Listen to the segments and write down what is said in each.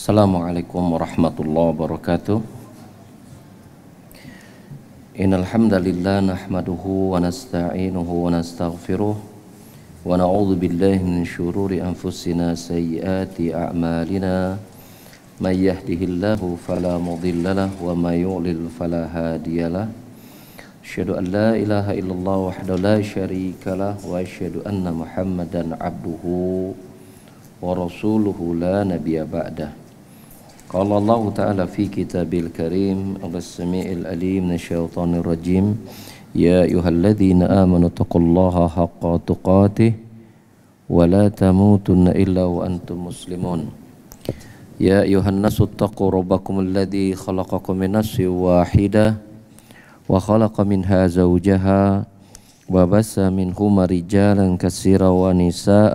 Assalamualaikum warahmatullahi wabarakatuh Innal hamdalillah wa nasta'inuhu wa nastaghfiruh wa na'udzu billahi min shururi anfusina sayyiati a'malina may yahdihillahu fala mudilla lahu wa may yudlil fala hadiyalah asyhadu an لا ilaha illallah wahdahu la syarikalah wa asyhadu anna muhammadan abduhu قال الله تعالى في كتاب الكريم على السميع الأليم من الشيطان الرجيم يا أيها الذين آمنوا اتقوا الله حق تقاته ولا تموتن إلا وأنتم مسلمون يا أيها الناس اتقوا ربكم الذي خلقكم من نفس واحدة وخلق منها زوجها وبس منهما رجالا كثيرا ونساء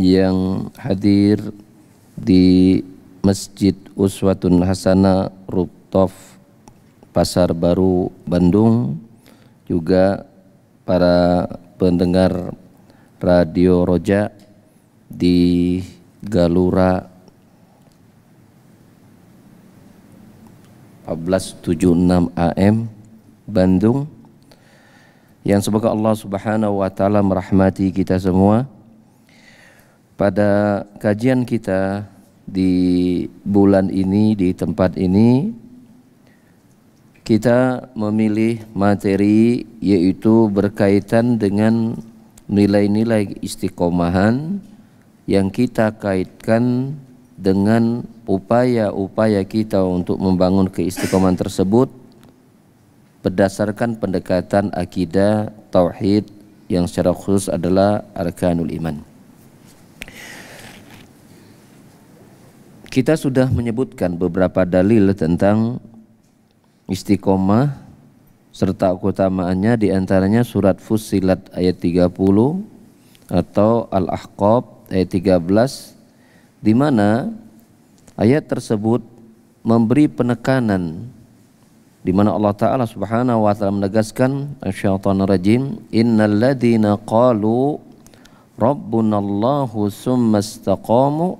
yang hadir di Masjid Uswatun Hasanah Rooftop Pasar Baru Bandung juga para pendengar Radio Roja di Galura 1476 AM Bandung yang semoga Allah Subhanahu wa taala merahmati kita semua pada kajian kita di bulan ini di tempat ini kita memilih materi yaitu berkaitan dengan nilai-nilai istiqomahan yang kita kaitkan dengan upaya-upaya kita untuk membangun keistiqomahan tersebut berdasarkan pendekatan akidah tauhid yang secara khusus adalah arkanul iman. Kita sudah menyebutkan beberapa dalil tentang istiqomah serta keutamaannya diantaranya surat Fusilat ayat 30 atau Al-Ahqab ayat 13 di mana ayat tersebut memberi penekanan di mana Allah Taala Subhanahu wa taala menegaskan syaitan rajim innal ladhina qalu rabbunallahu summa istaqamu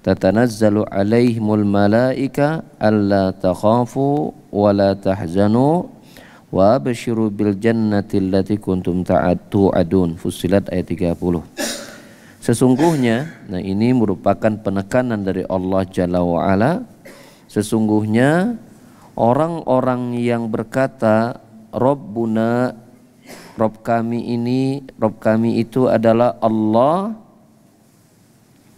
tatanazzalu alaihimul malaika alla takhafu wa la tahzanu wa abshiru bil jannati allati kuntum tu'adun Fusilat ayat 30 Sesungguhnya, nah ini merupakan penekanan dari Allah Jalla wa ala, sesungguhnya orang-orang yang berkata Rabbuna Rob kami ini, Rob kami itu adalah Allah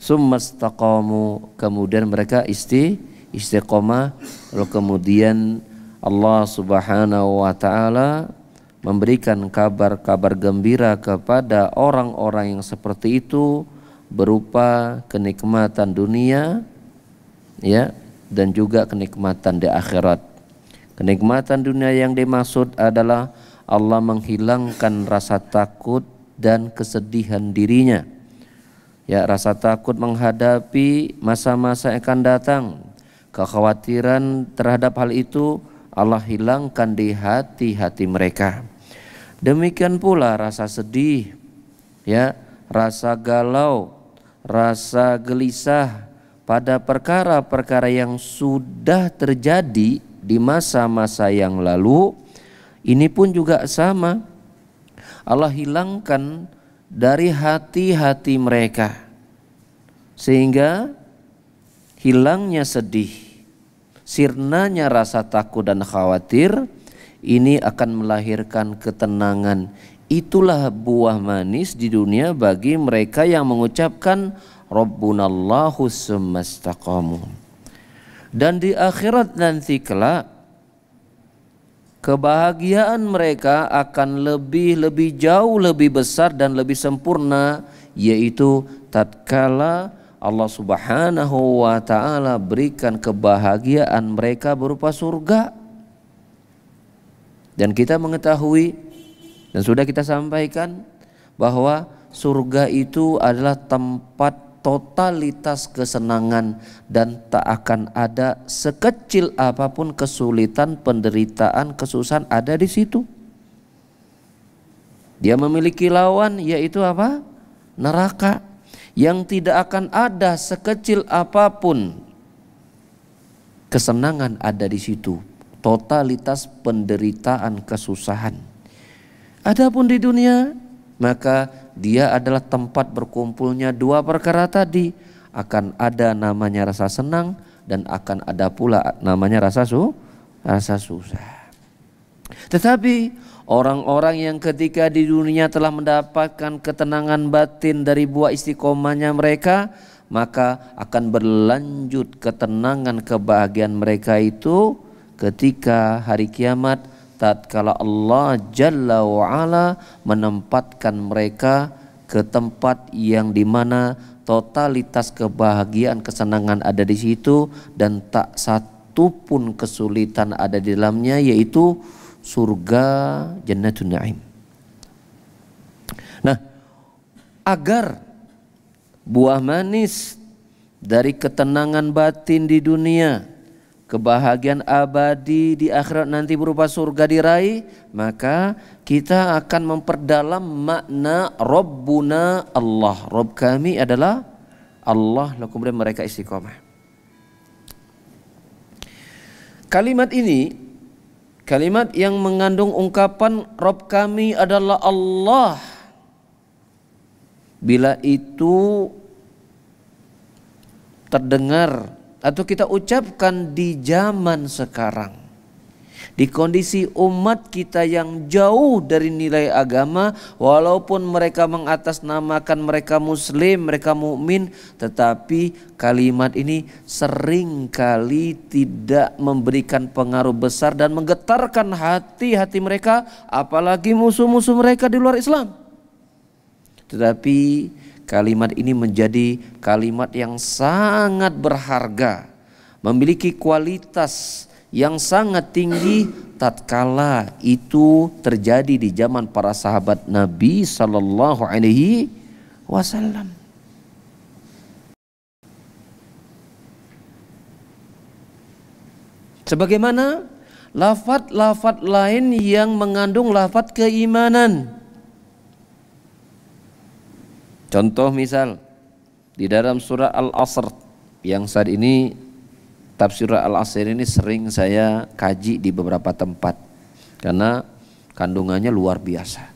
summastaqamu kemudian mereka isti istiqomah lalu kemudian Allah Subhanahu wa taala memberikan kabar-kabar gembira kepada orang-orang yang seperti itu berupa kenikmatan dunia ya dan juga kenikmatan di akhirat. Kenikmatan dunia yang dimaksud adalah Allah menghilangkan rasa takut dan kesedihan dirinya ya rasa takut menghadapi masa-masa yang akan datang kekhawatiran terhadap hal itu Allah hilangkan di hati-hati mereka demikian pula rasa sedih ya rasa galau rasa gelisah pada perkara-perkara yang sudah terjadi di masa-masa yang lalu ini pun juga sama Allah hilangkan dari hati-hati mereka sehingga hilangnya sedih sirnanya rasa takut dan khawatir ini akan melahirkan ketenangan itulah buah manis di dunia bagi mereka yang mengucapkan Rabbunallahu semestaqamu dan di akhirat nanti kelak kebahagiaan mereka akan lebih lebih jauh lebih besar dan lebih sempurna yaitu tatkala Allah Subhanahu wa taala berikan kebahagiaan mereka berupa surga dan kita mengetahui dan sudah kita sampaikan bahwa surga itu adalah tempat totalitas kesenangan dan tak akan ada sekecil apapun kesulitan, penderitaan, kesusahan ada di situ. Dia memiliki lawan yaitu apa? Neraka yang tidak akan ada sekecil apapun kesenangan ada di situ. Totalitas penderitaan, kesusahan. Adapun di dunia maka dia adalah tempat berkumpulnya dua perkara tadi. Akan ada namanya rasa senang dan akan ada pula namanya rasa su rasa susah. Tetapi orang-orang yang ketika di dunia telah mendapatkan ketenangan batin dari buah istiqomahnya mereka, maka akan berlanjut ketenangan kebahagiaan mereka itu ketika hari kiamat Ustadz kalau Allah Jalla wa'ala menempatkan mereka ke tempat yang dimana totalitas kebahagiaan kesenangan ada di situ dan tak satu pun kesulitan ada di dalamnya yaitu surga jannatun na'im. Nah, agar buah manis dari ketenangan batin di dunia kebahagiaan abadi di akhirat nanti berupa surga diraih, maka kita akan memperdalam makna Rabbuna Allah. Rob kami adalah Allah. Lalu kemudian mereka istiqomah. Kalimat ini kalimat yang mengandung ungkapan Rob kami adalah Allah. Bila itu terdengar atau kita ucapkan di zaman sekarang. Di kondisi umat kita yang jauh dari nilai agama, walaupun mereka mengatasnamakan mereka muslim, mereka mukmin, tetapi kalimat ini seringkali tidak memberikan pengaruh besar dan menggetarkan hati-hati mereka, apalagi musuh-musuh mereka di luar Islam. Tetapi Kalimat ini menjadi kalimat yang sangat berharga, memiliki kualitas yang sangat tinggi tatkala itu terjadi di zaman para sahabat Nabi sallallahu alaihi wasallam. Sebagaimana lafat-lafat lain yang mengandung lafat keimanan Contoh misal di dalam surah Al-Asr yang saat ini tafsir Al-Asr ini sering saya kaji di beberapa tempat karena kandungannya luar biasa.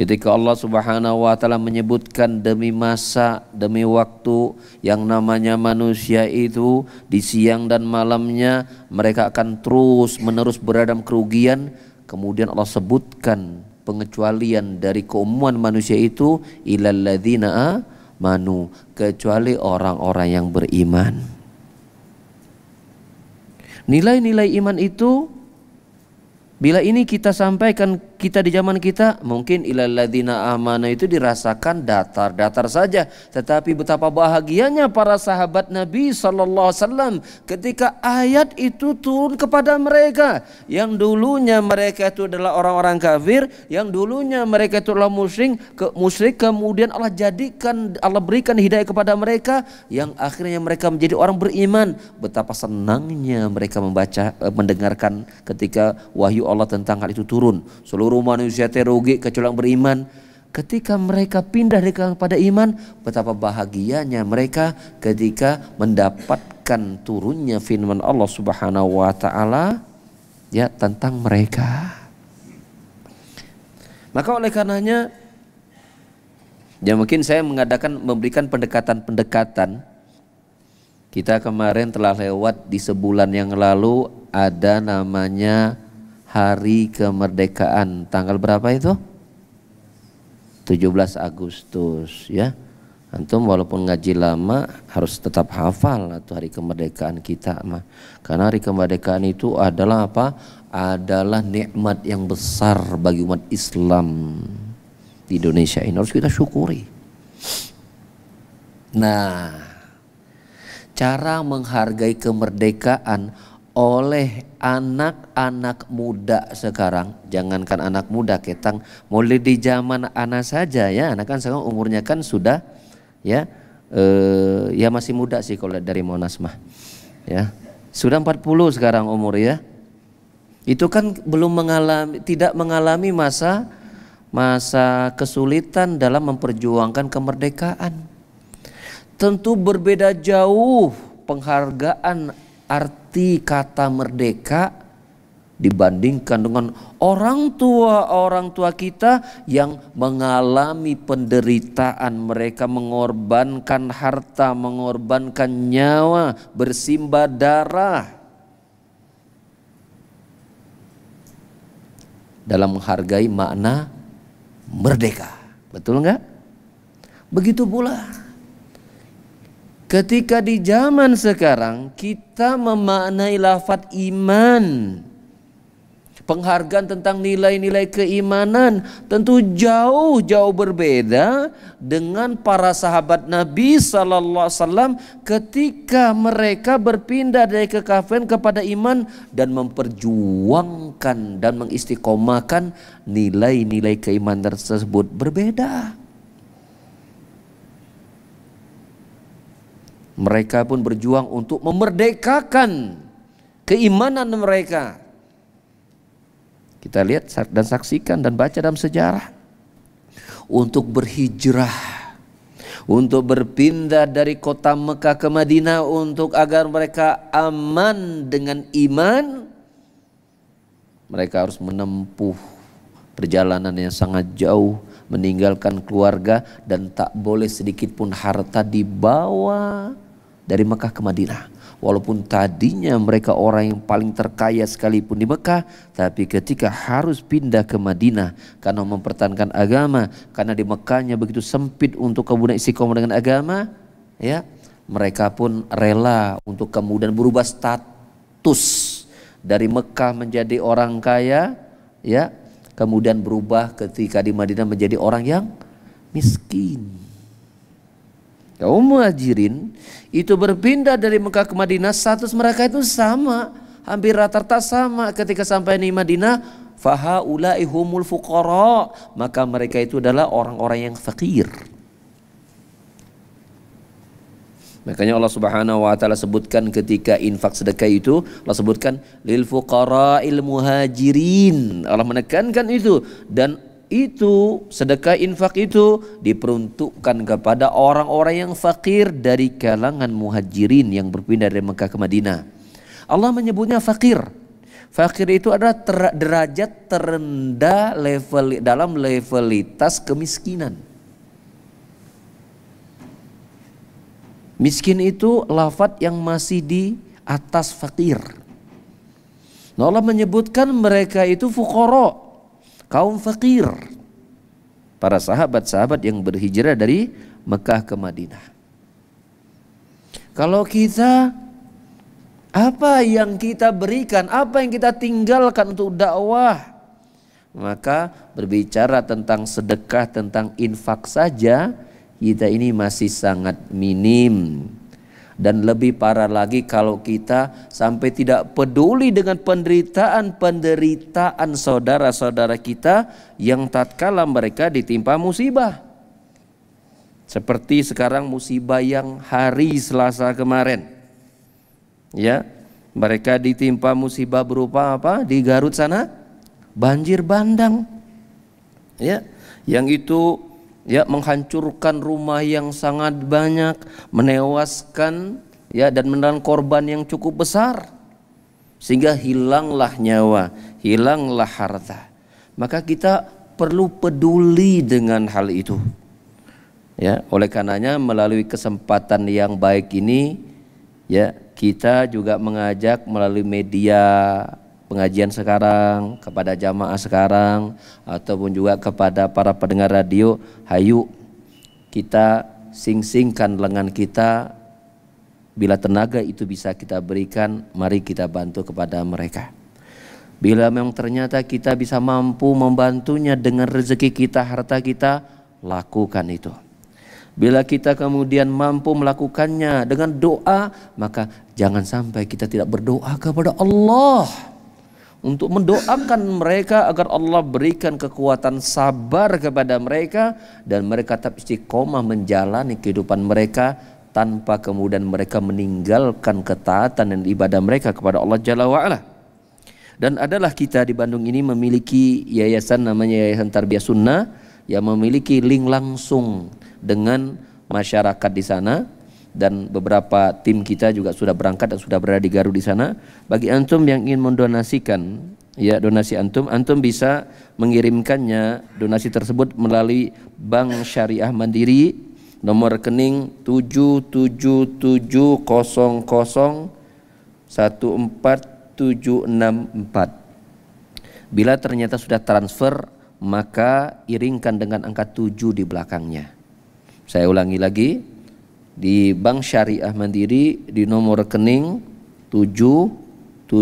Ketika Allah Subhanahu wa taala menyebutkan demi masa, demi waktu yang namanya manusia itu di siang dan malamnya mereka akan terus menerus berada dalam kerugian, kemudian Allah sebutkan pengecualian dari keumuman manusia itu ilalladzina manu kecuali orang-orang yang beriman. Nilai-nilai iman itu bila ini kita sampaikan kita di zaman kita mungkin ilaladina amana itu dirasakan datar-datar saja tetapi betapa bahagianya para sahabat Nabi Shallallahu alaihi wasallam ketika ayat itu turun kepada mereka yang dulunya mereka itu adalah orang-orang kafir yang dulunya mereka itu adalah musyrik ke musyrik kemudian Allah jadikan Allah berikan hidayah kepada mereka yang akhirnya mereka menjadi orang beriman betapa senangnya mereka membaca eh, mendengarkan ketika wahyu Allah tentang hal itu turun seluruh seluruh manusia terugi kecuali yang beriman. Ketika mereka pindah kepada iman, betapa bahagianya mereka ketika mendapatkan turunnya firman Allah Subhanahu wa taala ya tentang mereka. Maka oleh karenanya ya mungkin saya mengadakan memberikan pendekatan-pendekatan kita kemarin telah lewat di sebulan yang lalu ada namanya hari kemerdekaan tanggal berapa itu 17 Agustus ya antum walaupun ngaji lama harus tetap hafal atau hari kemerdekaan kita mah karena hari kemerdekaan itu adalah apa adalah nikmat yang besar bagi umat Islam di Indonesia ini harus kita syukuri nah cara menghargai kemerdekaan oleh anak-anak muda sekarang jangankan anak muda ketang mulai di zaman anak saja ya anak kan sekarang umurnya kan sudah ya eh, ya masih muda sih kalau dari Monas mah ya sudah 40 sekarang umur ya itu kan belum mengalami tidak mengalami masa masa kesulitan dalam memperjuangkan kemerdekaan tentu berbeda jauh penghargaan arti kata merdeka dibandingkan dengan orang tua orang tua kita yang mengalami penderitaan mereka mengorbankan harta mengorbankan nyawa bersimbah darah dalam menghargai makna merdeka betul nggak begitu pula Ketika di zaman sekarang kita memaknai lafat iman Penghargaan tentang nilai-nilai keimanan tentu jauh-jauh berbeda dengan para sahabat Nabi sallallahu alaihi wasallam ketika mereka berpindah dari kekafiran kepada iman dan memperjuangkan dan mengistiqomahkan nilai-nilai keimanan tersebut berbeda. Mereka pun berjuang untuk memerdekakan keimanan mereka. Kita lihat dan saksikan dan baca dalam sejarah. Untuk berhijrah, untuk berpindah dari kota Mekah ke Madinah untuk agar mereka aman dengan iman, mereka harus menempuh perjalanan yang sangat jauh, meninggalkan keluarga dan tak boleh sedikit pun harta dibawa dari Mekah ke Madinah. Walaupun tadinya mereka orang yang paling terkaya sekalipun di Mekah, tapi ketika harus pindah ke Madinah karena mempertahankan agama, karena di Mekahnya begitu sempit untuk kemudian istiqomah dengan agama, ya mereka pun rela untuk kemudian berubah status dari Mekah menjadi orang kaya, ya kemudian berubah ketika di Madinah menjadi orang yang miskin kaum ya, muhajirin itu berpindah dari Mekah ke Madinah status mereka itu sama hampir rata-rata sama ketika sampai di Madinah ulai humul fuqara maka mereka itu adalah orang-orang yang fakir Makanya Allah Subhanahu wa taala sebutkan ketika infak sedekah itu Allah sebutkan lil il muhajirin. Allah menekankan itu dan itu, sedekah infak itu diperuntukkan kepada orang-orang yang fakir dari kalangan muhajirin yang berpindah dari Mekah ke Madinah. Allah menyebutnya fakir. Fakir itu adalah ter, derajat terendah level dalam levelitas kemiskinan. Miskin itu lafat yang masih di atas fakir. Nah Allah menyebutkan mereka itu fukoro, kaum fakir para sahabat-sahabat yang berhijrah dari Mekah ke Madinah. Kalau kita apa yang kita berikan, apa yang kita tinggalkan untuk dakwah, maka berbicara tentang sedekah, tentang infak saja kita ini masih sangat minim. Dan lebih parah lagi kalau kita sampai tidak peduli dengan penderitaan-penderitaan saudara-saudara kita yang tatkala mereka ditimpa musibah. Seperti sekarang musibah yang hari Selasa kemarin. Ya, mereka ditimpa musibah berupa apa? Di Garut sana banjir bandang. Ya, yang itu ya menghancurkan rumah yang sangat banyak, menewaskan ya dan menelan korban yang cukup besar sehingga hilanglah nyawa, hilanglah harta. Maka kita perlu peduli dengan hal itu. Ya, oleh karenanya melalui kesempatan yang baik ini ya kita juga mengajak melalui media pengajian sekarang, kepada jamaah sekarang, ataupun juga kepada para pendengar radio, hayu kita sing-singkan lengan kita bila tenaga itu bisa kita berikan, mari kita bantu kepada mereka. Bila memang ternyata kita bisa mampu membantunya dengan rezeki kita, harta kita, lakukan itu. Bila kita kemudian mampu melakukannya dengan doa, maka jangan sampai kita tidak berdoa kepada Allah untuk mendoakan mereka agar Allah berikan kekuatan sabar kepada mereka dan mereka tetap istiqomah menjalani kehidupan mereka tanpa kemudian mereka meninggalkan ketaatan dan ibadah mereka kepada Allah Jalla wa'ala. Dan adalah kita di Bandung ini memiliki yayasan namanya Yayasan Tarbiyah Sunnah yang memiliki link langsung dengan masyarakat di sana dan beberapa tim kita juga sudah berangkat dan sudah berada di Garut di sana. Bagi antum yang ingin mendonasikan ya donasi antum, antum bisa mengirimkannya donasi tersebut melalui Bank Syariah Mandiri nomor rekening 7770014764. Bila ternyata sudah transfer, maka iringkan dengan angka 7 di belakangnya. Saya ulangi lagi, di Bank Syariah Mandiri di nomor rekening 777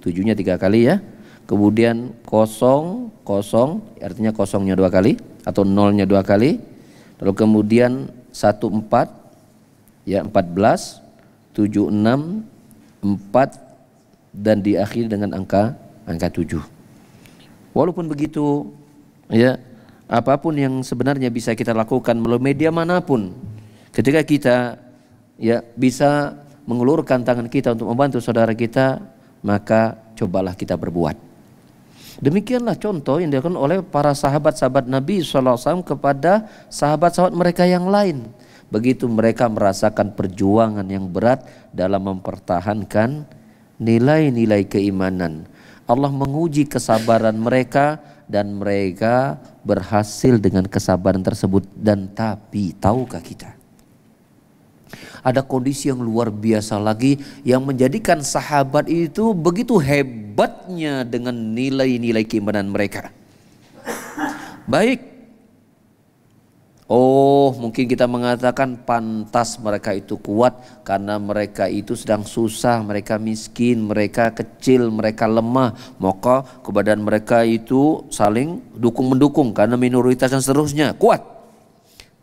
tujuhnya tiga kali ya kemudian 00 artinya kosongnya dua kali atau nolnya dua kali lalu kemudian 14 ya 14 76 4 dan diakhiri dengan angka angka 7 walaupun begitu ya apapun yang sebenarnya bisa kita lakukan melalui media manapun ketika kita ya bisa mengulurkan tangan kita untuk membantu saudara kita maka cobalah kita berbuat demikianlah contoh yang dilakukan oleh para sahabat-sahabat Nabi SAW kepada sahabat-sahabat mereka yang lain begitu mereka merasakan perjuangan yang berat dalam mempertahankan nilai-nilai keimanan Allah menguji kesabaran mereka dan mereka berhasil dengan kesabaran tersebut dan tapi tahukah kita ada kondisi yang luar biasa lagi yang menjadikan sahabat itu begitu hebatnya dengan nilai-nilai keimanan mereka. Baik Oh, mungkin kita mengatakan pantas mereka itu kuat karena mereka itu sedang susah, mereka miskin, mereka kecil, mereka lemah. Maka kebadan mereka itu saling dukung-mendukung karena minoritas dan seterusnya kuat.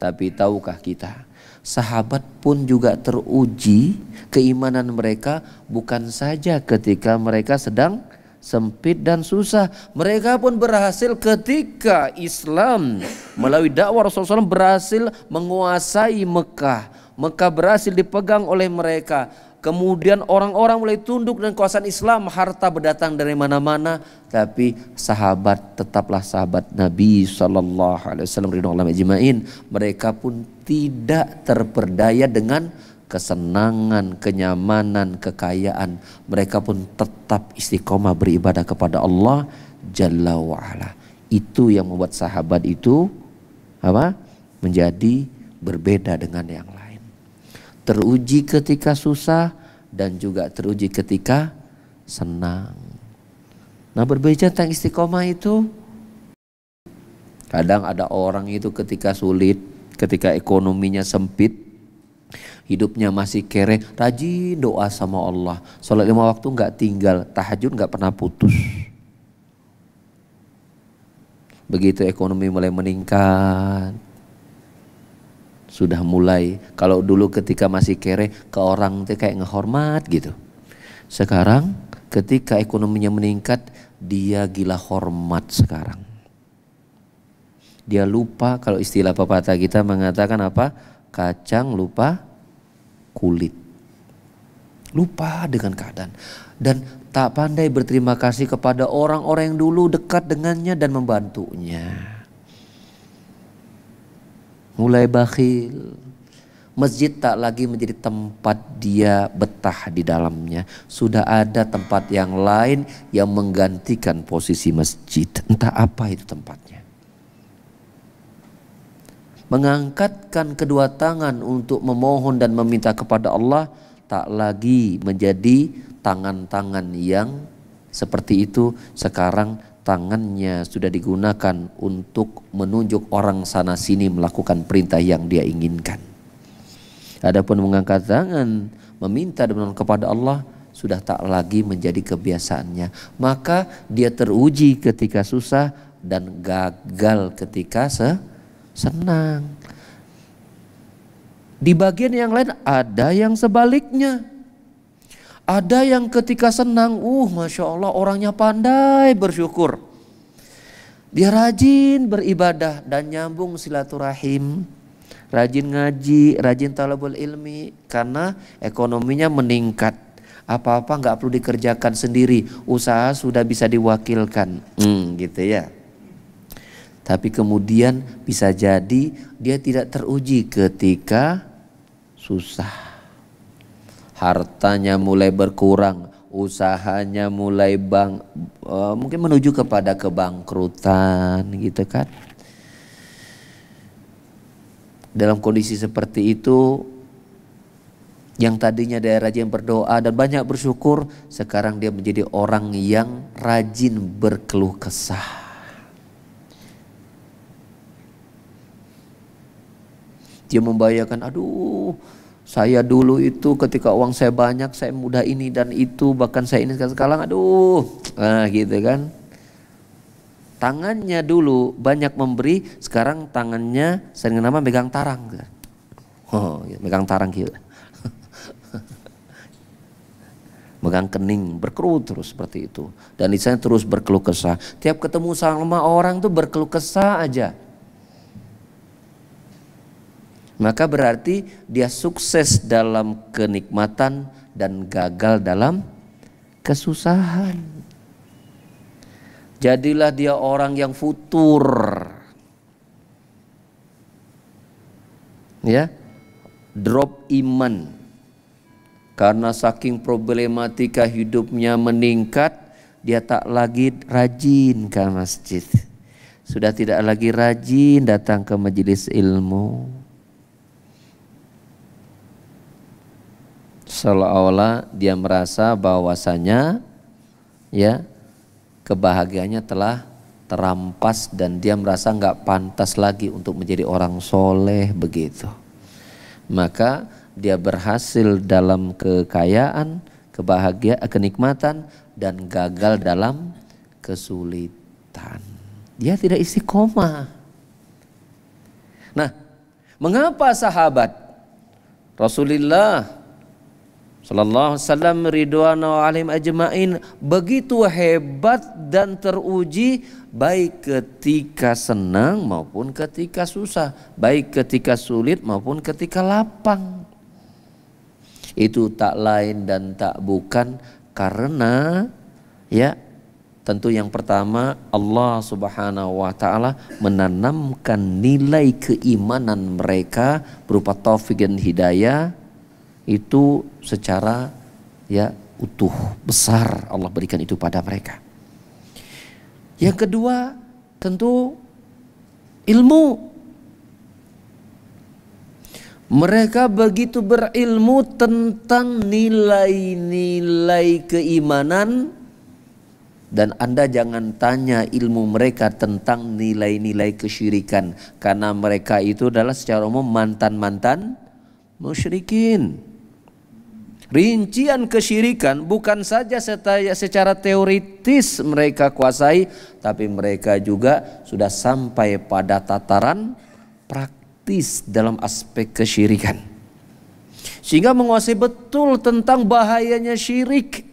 Tapi tahukah kita, sahabat pun juga teruji keimanan mereka bukan saja ketika mereka sedang sempit dan susah. Mereka pun berhasil ketika Islam melalui dakwah Rasulullah SAW berhasil menguasai Mekah. Mekah berhasil dipegang oleh mereka. Kemudian orang-orang mulai tunduk dan kekuasaan Islam, harta berdatang dari mana-mana, tapi sahabat tetaplah sahabat Nabi Shallallahu Alaihi Wasallam mereka pun tidak terperdaya dengan kesenangan, kenyamanan, kekayaan, mereka pun tetap istiqomah beribadah kepada Allah Jalla wa'ala. Itu yang membuat sahabat itu apa? menjadi berbeda dengan yang lain. Teruji ketika susah dan juga teruji ketika senang. Nah berbicara tentang istiqomah itu kadang ada orang itu ketika sulit, ketika ekonominya sempit, hidupnya masih kere, rajin doa sama Allah. Sholat lima waktu nggak tinggal, tahajud nggak pernah putus. Begitu ekonomi mulai meningkat, sudah mulai. Kalau dulu ketika masih kere, ke orang itu kayak ngehormat gitu. Sekarang ketika ekonominya meningkat, dia gila hormat sekarang. Dia lupa kalau istilah pepatah kita mengatakan apa? Kacang lupa kulit. Lupa dengan keadaan. Dan tak pandai berterima kasih kepada orang-orang yang dulu dekat dengannya dan membantunya. Mulai bakhil. Masjid tak lagi menjadi tempat dia betah di dalamnya. Sudah ada tempat yang lain yang menggantikan posisi masjid. Entah apa itu tempatnya mengangkatkan kedua tangan untuk memohon dan meminta kepada Allah tak lagi menjadi tangan-tangan yang seperti itu sekarang tangannya sudah digunakan untuk menunjuk orang sana sini melakukan perintah yang dia inginkan. Adapun mengangkat tangan meminta dan kepada Allah sudah tak lagi menjadi kebiasaannya. Maka dia teruji ketika susah dan gagal ketika se senang. Di bagian yang lain ada yang sebaliknya. Ada yang ketika senang, uh Masya Allah orangnya pandai bersyukur. Dia rajin beribadah dan nyambung silaturahim. Rajin ngaji, rajin talabul ilmi karena ekonominya meningkat. Apa-apa nggak -apa perlu dikerjakan sendiri, usaha sudah bisa diwakilkan. Hmm, gitu ya tapi kemudian bisa jadi dia tidak teruji ketika susah. Hartanya mulai berkurang, usahanya mulai bang eh, mungkin menuju kepada kebangkrutan gitu kan. Dalam kondisi seperti itu yang tadinya dia rajin berdoa dan banyak bersyukur, sekarang dia menjadi orang yang rajin berkeluh kesah Dia membayangkan, aduh saya dulu itu ketika uang saya banyak saya mudah ini dan itu bahkan saya ini sekarang aduh nah gitu kan tangannya dulu banyak memberi sekarang tangannya sering nama megang tarang oh ya, megang tarang gitu megang kening berkerut terus seperti itu dan lisannya terus berkeluh kesah tiap ketemu sama orang tuh berkeluh kesah aja maka berarti dia sukses dalam kenikmatan dan gagal dalam kesusahan. Jadilah dia orang yang futur. Ya. Drop iman. Karena saking problematika hidupnya meningkat, dia tak lagi rajin ke masjid. Sudah tidak lagi rajin datang ke majelis ilmu seolah-olah dia merasa bahwasanya ya kebahagiaannya telah terampas dan dia merasa nggak pantas lagi untuk menjadi orang soleh begitu. Maka dia berhasil dalam kekayaan, kebahagiaan, kenikmatan dan gagal dalam kesulitan. Dia tidak isi koma. Nah, mengapa sahabat Rasulullah Sallallahu Wasallam ridwanu alim ajma'in begitu hebat dan teruji baik ketika senang maupun ketika susah, baik ketika sulit maupun ketika lapang. Itu tak lain dan tak bukan karena ya tentu yang pertama Allah Subhanahu wa taala menanamkan nilai keimanan mereka berupa taufik dan hidayah itu secara ya utuh besar Allah berikan itu pada mereka. Yang kedua tentu ilmu. Mereka begitu berilmu tentang nilai-nilai keimanan dan Anda jangan tanya ilmu mereka tentang nilai-nilai kesyirikan karena mereka itu adalah secara umum mantan-mantan musyrikin. Rincian kesyirikan bukan saja secara teoritis mereka kuasai, tapi mereka juga sudah sampai pada tataran praktis dalam aspek kesyirikan. Sehingga menguasai betul tentang bahayanya syirik,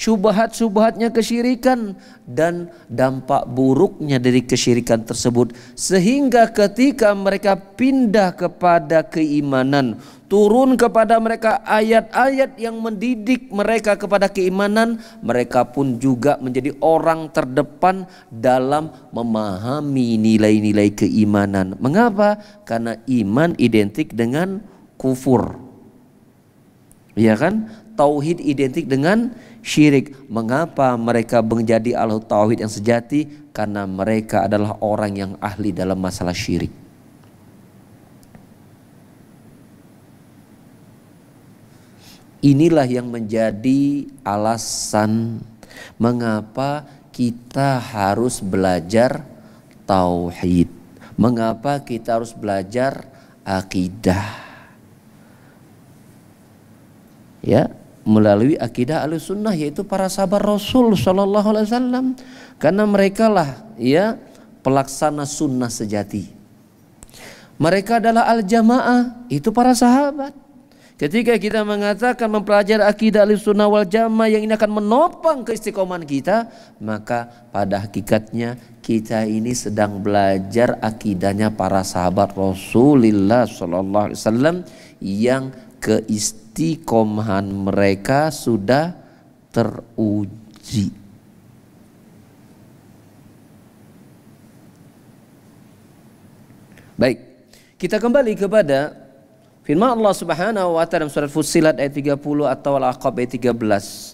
syubhat-syubhatnya kesyirikan dan dampak buruknya dari kesyirikan tersebut sehingga ketika mereka pindah kepada keimanan turun kepada mereka ayat-ayat yang mendidik mereka kepada keimanan, mereka pun juga menjadi orang terdepan dalam memahami nilai-nilai keimanan. Mengapa? Karena iman identik dengan kufur. Ya kan? Tauhid identik dengan syirik. Mengapa mereka menjadi al tauhid yang sejati? Karena mereka adalah orang yang ahli dalam masalah syirik. Inilah yang menjadi alasan mengapa kita harus belajar tauhid. Mengapa kita harus belajar akidah? Ya, melalui akidah Ahlussunnah yaitu para sahabat Rasul saw alaihi wasallam karena merekalah ya pelaksana sunnah sejati. Mereka adalah al-jamaah, itu para sahabat. Ketika kita mengatakan mempelajari akidah alif sunnah wal jamaah yang ini akan menopang keistiqoman kita, maka pada hakikatnya kita ini sedang belajar akidahnya para sahabat Rasulullah Shallallahu Alaihi Wasallam yang keistiqomahan mereka sudah teruji. Baik, kita kembali kepada Firman Allah Subhanahu wa taala dalam surat Fussilat ayat 30 atau Al-Aqab ayat 13.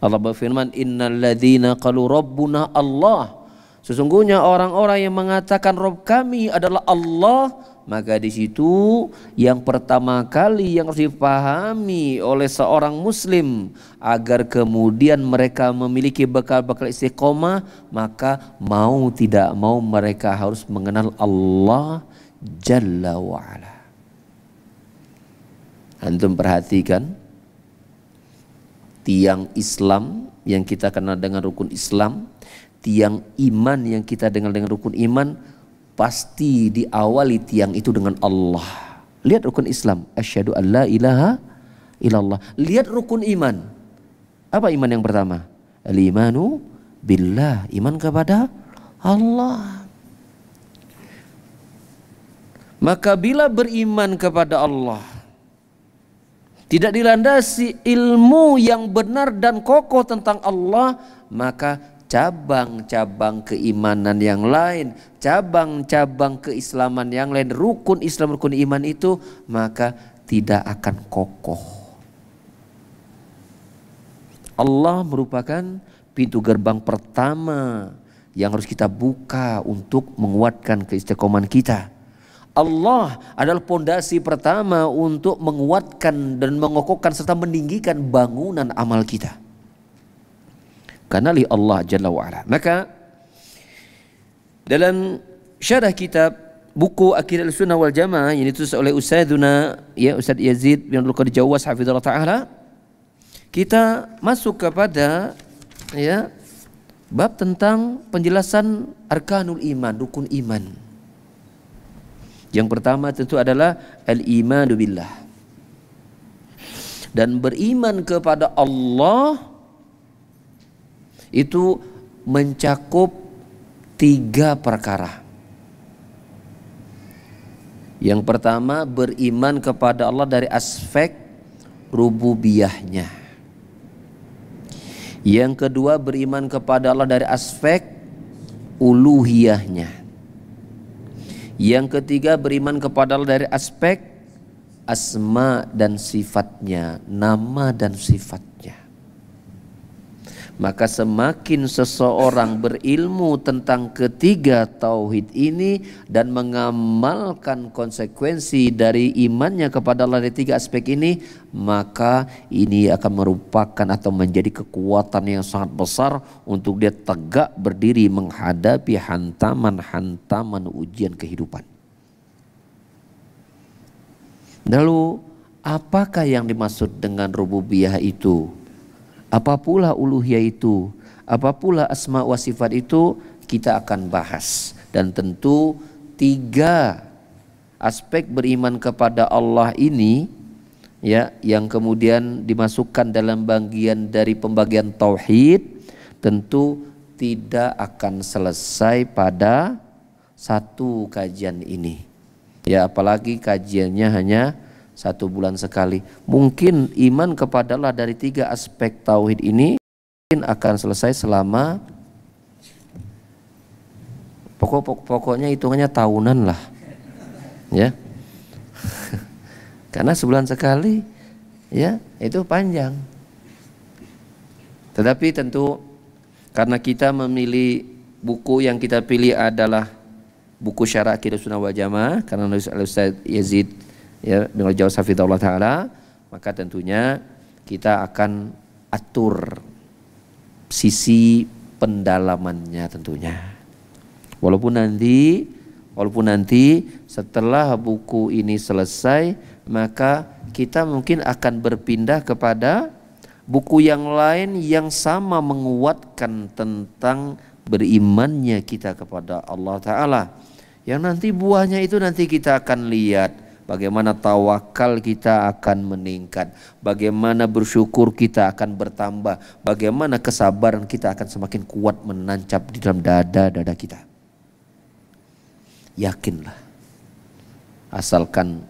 Allah berfirman, "Innalladzina qalu rabbuna Allah" Sesungguhnya orang-orang yang mengatakan Rob kami adalah Allah, maka di situ yang pertama kali yang harus dipahami oleh seorang Muslim agar kemudian mereka memiliki bekal-bekal istiqomah, maka mau tidak mau mereka harus mengenal Allah Jalla wa'ala. Antum perhatikan tiang Islam yang kita kenal dengan rukun Islam, tiang iman yang kita dengar dengan rukun iman pasti diawali tiang itu dengan Allah. Lihat rukun Islam, asyhadu an la ilaha illallah. Lihat rukun iman. Apa iman yang pertama? Al-imanu billah, iman kepada Allah. Maka bila beriman kepada Allah, tidak dilandasi ilmu yang benar dan kokoh tentang Allah, maka cabang-cabang keimanan yang lain, cabang-cabang keislaman yang lain, rukun Islam, rukun iman itu, maka tidak akan kokoh. Allah merupakan pintu gerbang pertama yang harus kita buka untuk menguatkan keistiqomahan kita. Allah adalah pondasi pertama untuk menguatkan dan mengokokkan serta meninggikan bangunan amal kita. Karena li Allah Jalla wa'ala. Maka dalam syarah kitab buku Akidah Sunnah wal Jamaah yang ditulis oleh Ustadzuna ya Ustaz Yazid bin Abdul Qadir Jawas hafizallahu taala kita masuk kepada ya bab tentang penjelasan arkanul iman, rukun iman. Yang pertama tentu adalah al-imanu billah. Dan beriman kepada Allah itu mencakup tiga perkara. Yang pertama beriman kepada Allah dari aspek rububiyahnya. Yang kedua beriman kepada Allah dari aspek uluhiyahnya. Yang ketiga beriman kepada Allah dari aspek asma dan sifatnya, nama dan sifatnya. Maka semakin seseorang berilmu tentang ketiga tauhid ini dan mengamalkan konsekuensi dari imannya kepada Allah dari tiga aspek ini, maka ini akan merupakan atau menjadi kekuatan yang sangat besar untuk dia tegak berdiri menghadapi hantaman-hantaman ujian kehidupan. Lalu, apakah yang dimaksud dengan rububiyah itu? Apapula pula uluhiyah itu? apapula asma wa sifat itu? Kita akan bahas. Dan tentu tiga aspek beriman kepada Allah ini ya yang kemudian dimasukkan dalam bagian dari pembagian tauhid tentu tidak akan selesai pada satu kajian ini. Ya apalagi kajiannya hanya satu bulan sekali. Mungkin iman kepada Allah dari tiga aspek tauhid ini mungkin akan selesai selama pokok, pokoknya hitungannya tahunan lah. Ya. Karena sebulan sekali ya, itu panjang. Tetapi tentu karena kita memilih buku yang kita pilih adalah buku syarak kita sunnah karena jamaah karena Ustaz Yazid ya dengan jauh safidahullah taala maka tentunya kita akan atur sisi pendalamannya tentunya walaupun nanti walaupun nanti setelah buku ini selesai maka kita mungkin akan berpindah kepada buku yang lain yang sama menguatkan tentang berimannya kita kepada Allah taala yang nanti buahnya itu nanti kita akan lihat bagaimana tawakal kita akan meningkat, bagaimana bersyukur kita akan bertambah, bagaimana kesabaran kita akan semakin kuat menancap di dalam dada-dada kita. Yakinlah, asalkan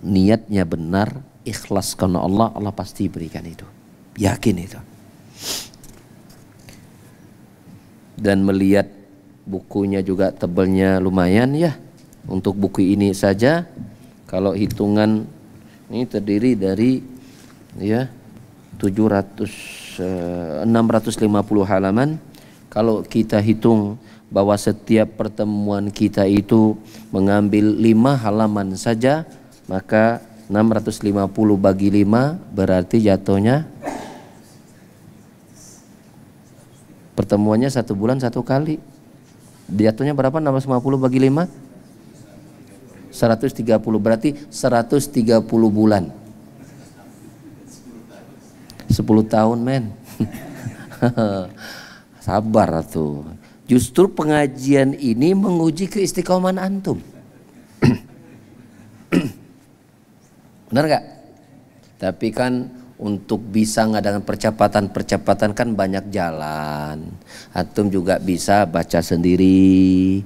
niatnya benar, ikhlas karena Allah, Allah pasti berikan itu. Yakin itu. Dan melihat bukunya juga tebalnya lumayan ya. Untuk buku ini saja kalau hitungan ini terdiri dari ya 700 650 eh, halaman kalau kita hitung bahwa setiap pertemuan kita itu mengambil lima halaman saja maka 650 bagi 5 berarti jatuhnya pertemuannya satu bulan satu kali jatuhnya berapa 650 bagi 5 130 berarti 130 bulan 10 tahun men sabar tuh justru pengajian ini menguji keistiqoman antum benar nggak tapi kan untuk bisa ngadakan percepatan-percepatan kan banyak jalan antum juga bisa baca sendiri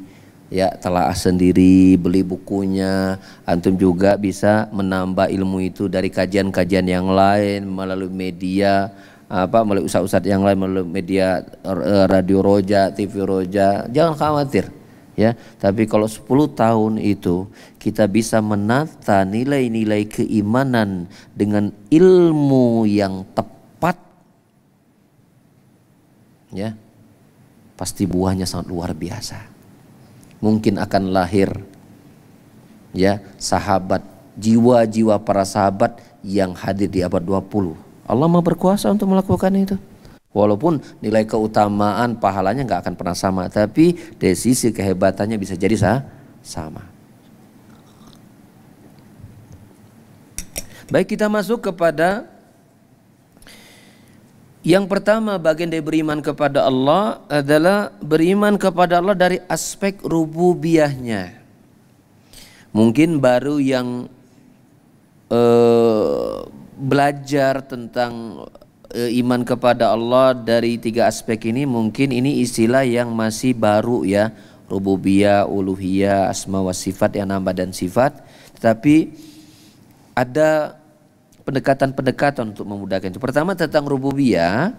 ya telah sendiri beli bukunya antum juga bisa menambah ilmu itu dari kajian-kajian yang lain melalui media apa melalui usaha-usaha yang lain melalui media eh, radio roja TV roja jangan khawatir ya tapi kalau 10 tahun itu kita bisa menata nilai-nilai keimanan dengan ilmu yang tepat ya pasti buahnya sangat luar biasa mungkin akan lahir ya sahabat jiwa-jiwa para sahabat yang hadir di abad 20 Allah mau berkuasa untuk melakukan itu walaupun nilai keutamaan pahalanya nggak akan pernah sama tapi dari sisi kehebatannya bisa jadi sah sama baik kita masuk kepada yang pertama bagian dari beriman kepada Allah adalah beriman kepada Allah dari aspek rububiahnya. Mungkin baru yang eh, belajar tentang eh, iman kepada Allah dari tiga aspek ini mungkin ini istilah yang masih baru ya. Rububiyah, uluhiyah, asma wa sifat yang nama dan sifat. Tetapi ada pendekatan-pendekatan untuk memudahkan itu. Pertama tentang rububiyah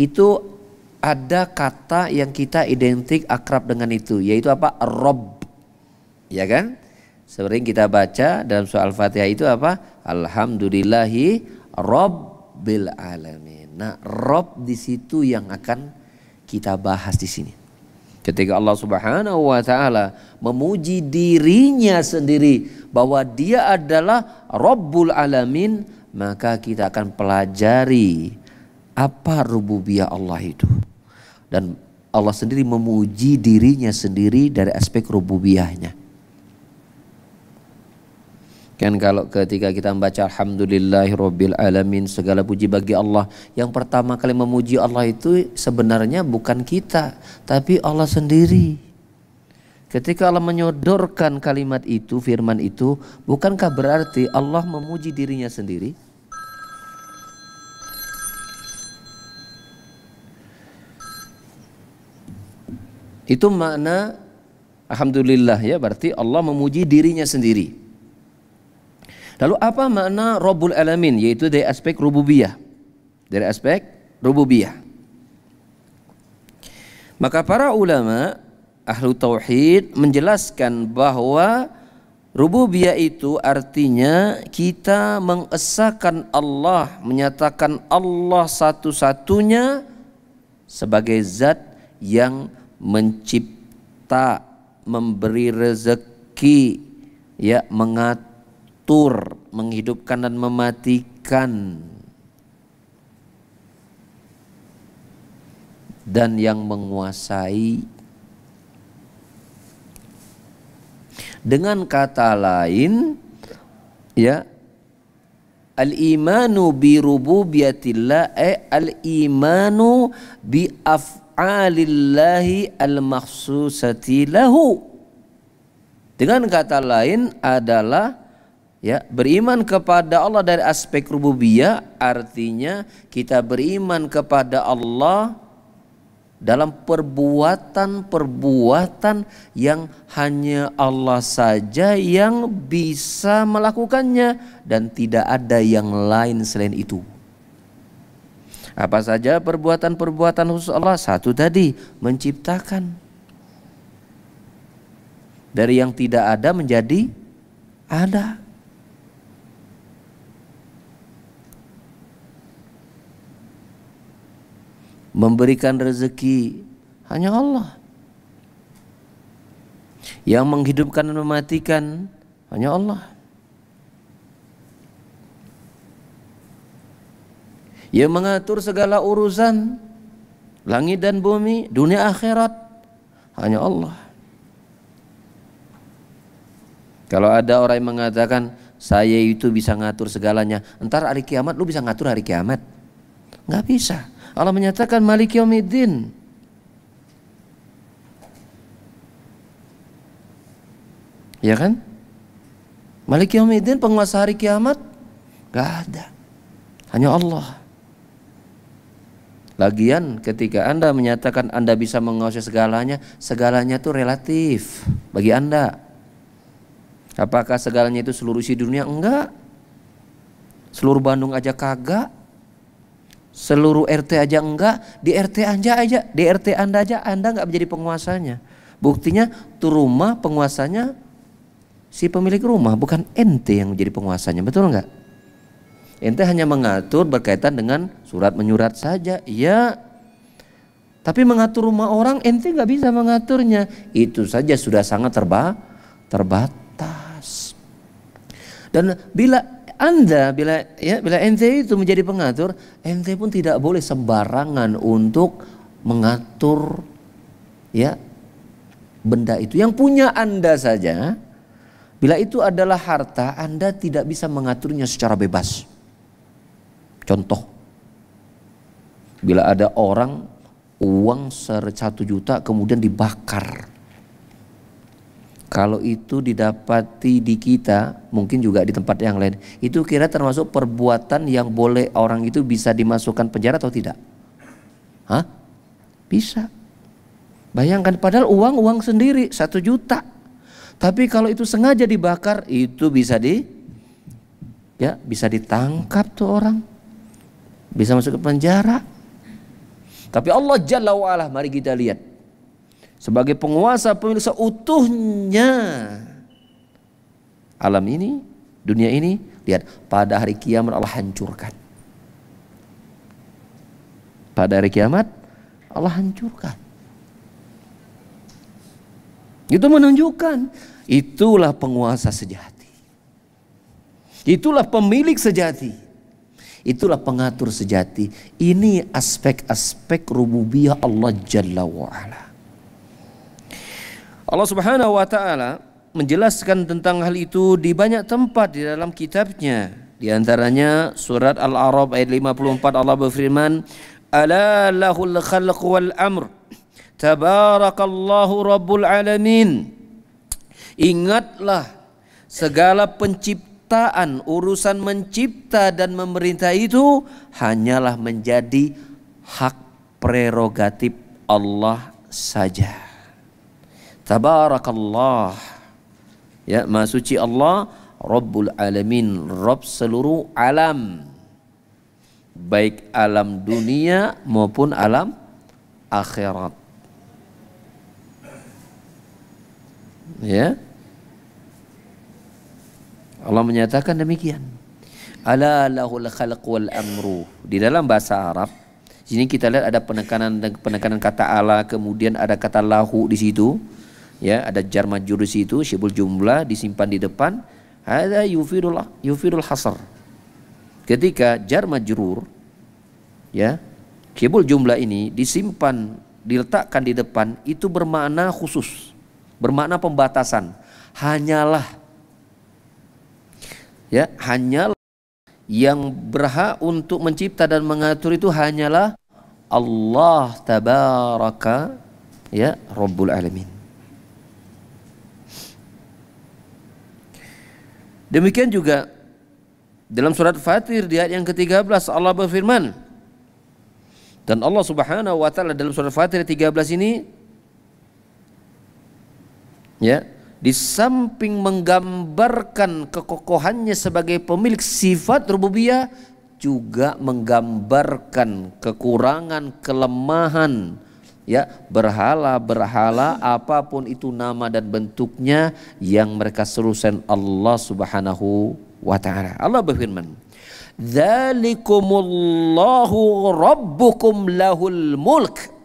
itu ada kata yang kita identik akrab dengan itu yaitu apa? Rob. Ya kan? Sering kita baca dalam soal fatihah itu apa? Alhamdulillahi Rabbil alamin. Nah, Rob di situ yang akan kita bahas di sini. Ketika Allah Subhanahu wa taala memuji dirinya sendiri bahwa dia adalah Rabbul alamin, maka kita akan pelajari apa rububiyah Allah itu. Dan Allah sendiri memuji dirinya sendiri dari aspek rububiyahnya. Kan kalau ketika kita membaca Alhamdulillahi Rabbil Alamin segala puji bagi Allah. Yang pertama kali memuji Allah itu sebenarnya bukan kita tapi Allah sendiri. Ketika Allah menyodorkan kalimat itu, firman itu, bukankah berarti Allah memuji dirinya sendiri? Itu makna alhamdulillah ya berarti Allah memuji dirinya sendiri. Lalu apa makna Rabbul Alamin yaitu dari aspek rububiyah. Dari aspek rububiyah. Maka para ulama ahlu tauhid menjelaskan bahwa rububiyah itu artinya kita mengesahkan Allah, menyatakan Allah satu-satunya sebagai zat yang mencipta, memberi rezeki, ya, mengatur, menghidupkan dan mematikan. Dan yang menguasai dengan kata lain ya al imanu bi rububiyatillah eh al imanu bi af af'alillahi al-makhsusati lahu. Dengan kata lain adalah ya beriman kepada Allah dari aspek rububiyah artinya kita beriman kepada Allah dalam perbuatan-perbuatan yang hanya Allah saja yang bisa melakukannya dan tidak ada yang lain selain itu. Apa saja perbuatan-perbuatan khusus Allah? Satu tadi, menciptakan. Dari yang tidak ada menjadi ada. Memberikan rezeki hanya Allah. Yang menghidupkan dan mematikan hanya Allah yang mengatur segala urusan langit dan bumi, dunia akhirat hanya Allah. Kalau ada orang yang mengatakan saya itu bisa ngatur segalanya, entar hari kiamat lu bisa ngatur hari kiamat. Gak bisa. Allah menyatakan Malik Yomidin. Ya kan? Malik Yomidin penguasa hari kiamat? Gak ada. Hanya Allah. Lagian ketika Anda menyatakan Anda bisa menguasai segalanya, segalanya itu relatif bagi Anda. Apakah segalanya itu seluruh isi dunia? Enggak. Seluruh Bandung aja kagak. Seluruh RT aja enggak. Di RT aja aja, di RT Anda aja Anda enggak menjadi penguasanya. Buktinya tuh rumah penguasanya si pemilik rumah bukan ente yang menjadi penguasanya, betul enggak? Ente hanya mengatur berkaitan dengan surat menyurat saja. Iya. Tapi mengatur rumah orang ente nggak bisa mengaturnya. Itu saja sudah sangat terba terbatas. Dan bila anda bila ya bila ente itu menjadi pengatur, ente pun tidak boleh sembarangan untuk mengatur ya benda itu yang punya Anda saja. Bila itu adalah harta, Anda tidak bisa mengaturnya secara bebas. Contoh, bila ada orang uang satu juta kemudian dibakar. Kalau itu didapati di kita, mungkin juga di tempat yang lain, itu kira termasuk perbuatan yang boleh orang itu bisa dimasukkan penjara atau tidak? Hah? Bisa. Bayangkan padahal uang-uang sendiri satu juta. Tapi kalau itu sengaja dibakar, itu bisa di ya bisa ditangkap tuh orang bisa masuk ke penjara. Tapi Allah Jalla wa'ala mari kita lihat. Sebagai penguasa pemilik seutuhnya alam ini, dunia ini, lihat pada hari kiamat Allah hancurkan. Pada hari kiamat Allah hancurkan. Itu menunjukkan itulah penguasa sejati. Itulah pemilik sejati Itulah pengatur sejati. Ini aspek-aspek rububiyah Allah Jalla wa'ala. Allah Subhanahu wa taala menjelaskan tentang hal itu di banyak tempat di dalam kitabnya. Di antaranya surat Al-A'raf ayat 54 Allah berfirman, "Ala lahul khalq wal amr." Tabarakallahu rabbul alamin. Ingatlah segala pencipta penciptaan, urusan mencipta dan memerintah itu hanyalah menjadi hak prerogatif Allah saja. Tabarakallah. Ya, Maha Suci Allah Rabbul Alamin, Rabb seluruh alam. Baik alam dunia maupun alam akhirat. Ya. Allah menyatakan demikian. Ala lahul khalq wal amru. Di dalam bahasa Arab, sini kita lihat ada penekanan penekanan kata ala, kemudian ada kata lahu di situ. Ya, ada jar majrur di situ, syibul jumlah disimpan di depan. Ada yufirul yufirul hasr. Ketika jar majrur ya, syibul jumlah ini disimpan diletakkan di depan itu bermakna khusus, bermakna pembatasan. Hanyalah ya hanyalah yang berhak untuk mencipta dan mengatur itu hanyalah Allah tabaraka ya Rabbul alamin demikian juga dalam surat Fatir di ayat yang ke-13 Allah berfirman dan Allah Subhanahu wa taala dalam surat Fatir 13 ini ya di samping menggambarkan kekokohannya sebagai pemilik sifat rububiyah juga menggambarkan kekurangan, kelemahan ya berhala-berhala apapun itu nama dan bentuknya yang mereka serusen Allah Subhanahu wa taala. Allah berfirman, "Dzalikumullahu rabbukum lahul mulk."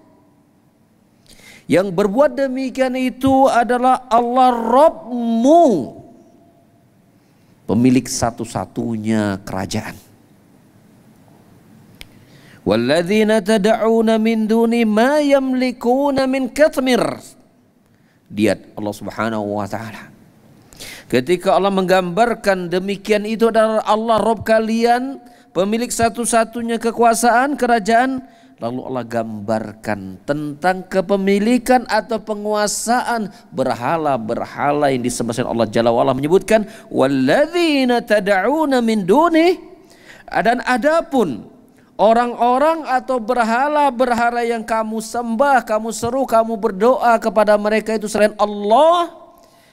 Yang berbuat demikian itu adalah Allah Robmu. Pemilik satu-satunya kerajaan. Walladzina tada'una min duni ma yamlikuna min kathmir. Dia Allah subhanahu wa ta'ala. Ketika Allah menggambarkan demikian itu adalah Allah Rob kalian, pemilik satu-satunya kekuasaan kerajaan Lalu Allah gambarkan tentang kepemilikan atau penguasaan berhala-berhala yang disembahkan Allah Jalla wa'ala menyebutkan وَالَّذِينَ تَدَعُونَ min duni dan adapun orang-orang atau berhala-berhala yang kamu sembah, kamu seru, kamu berdoa kepada mereka itu selain Allah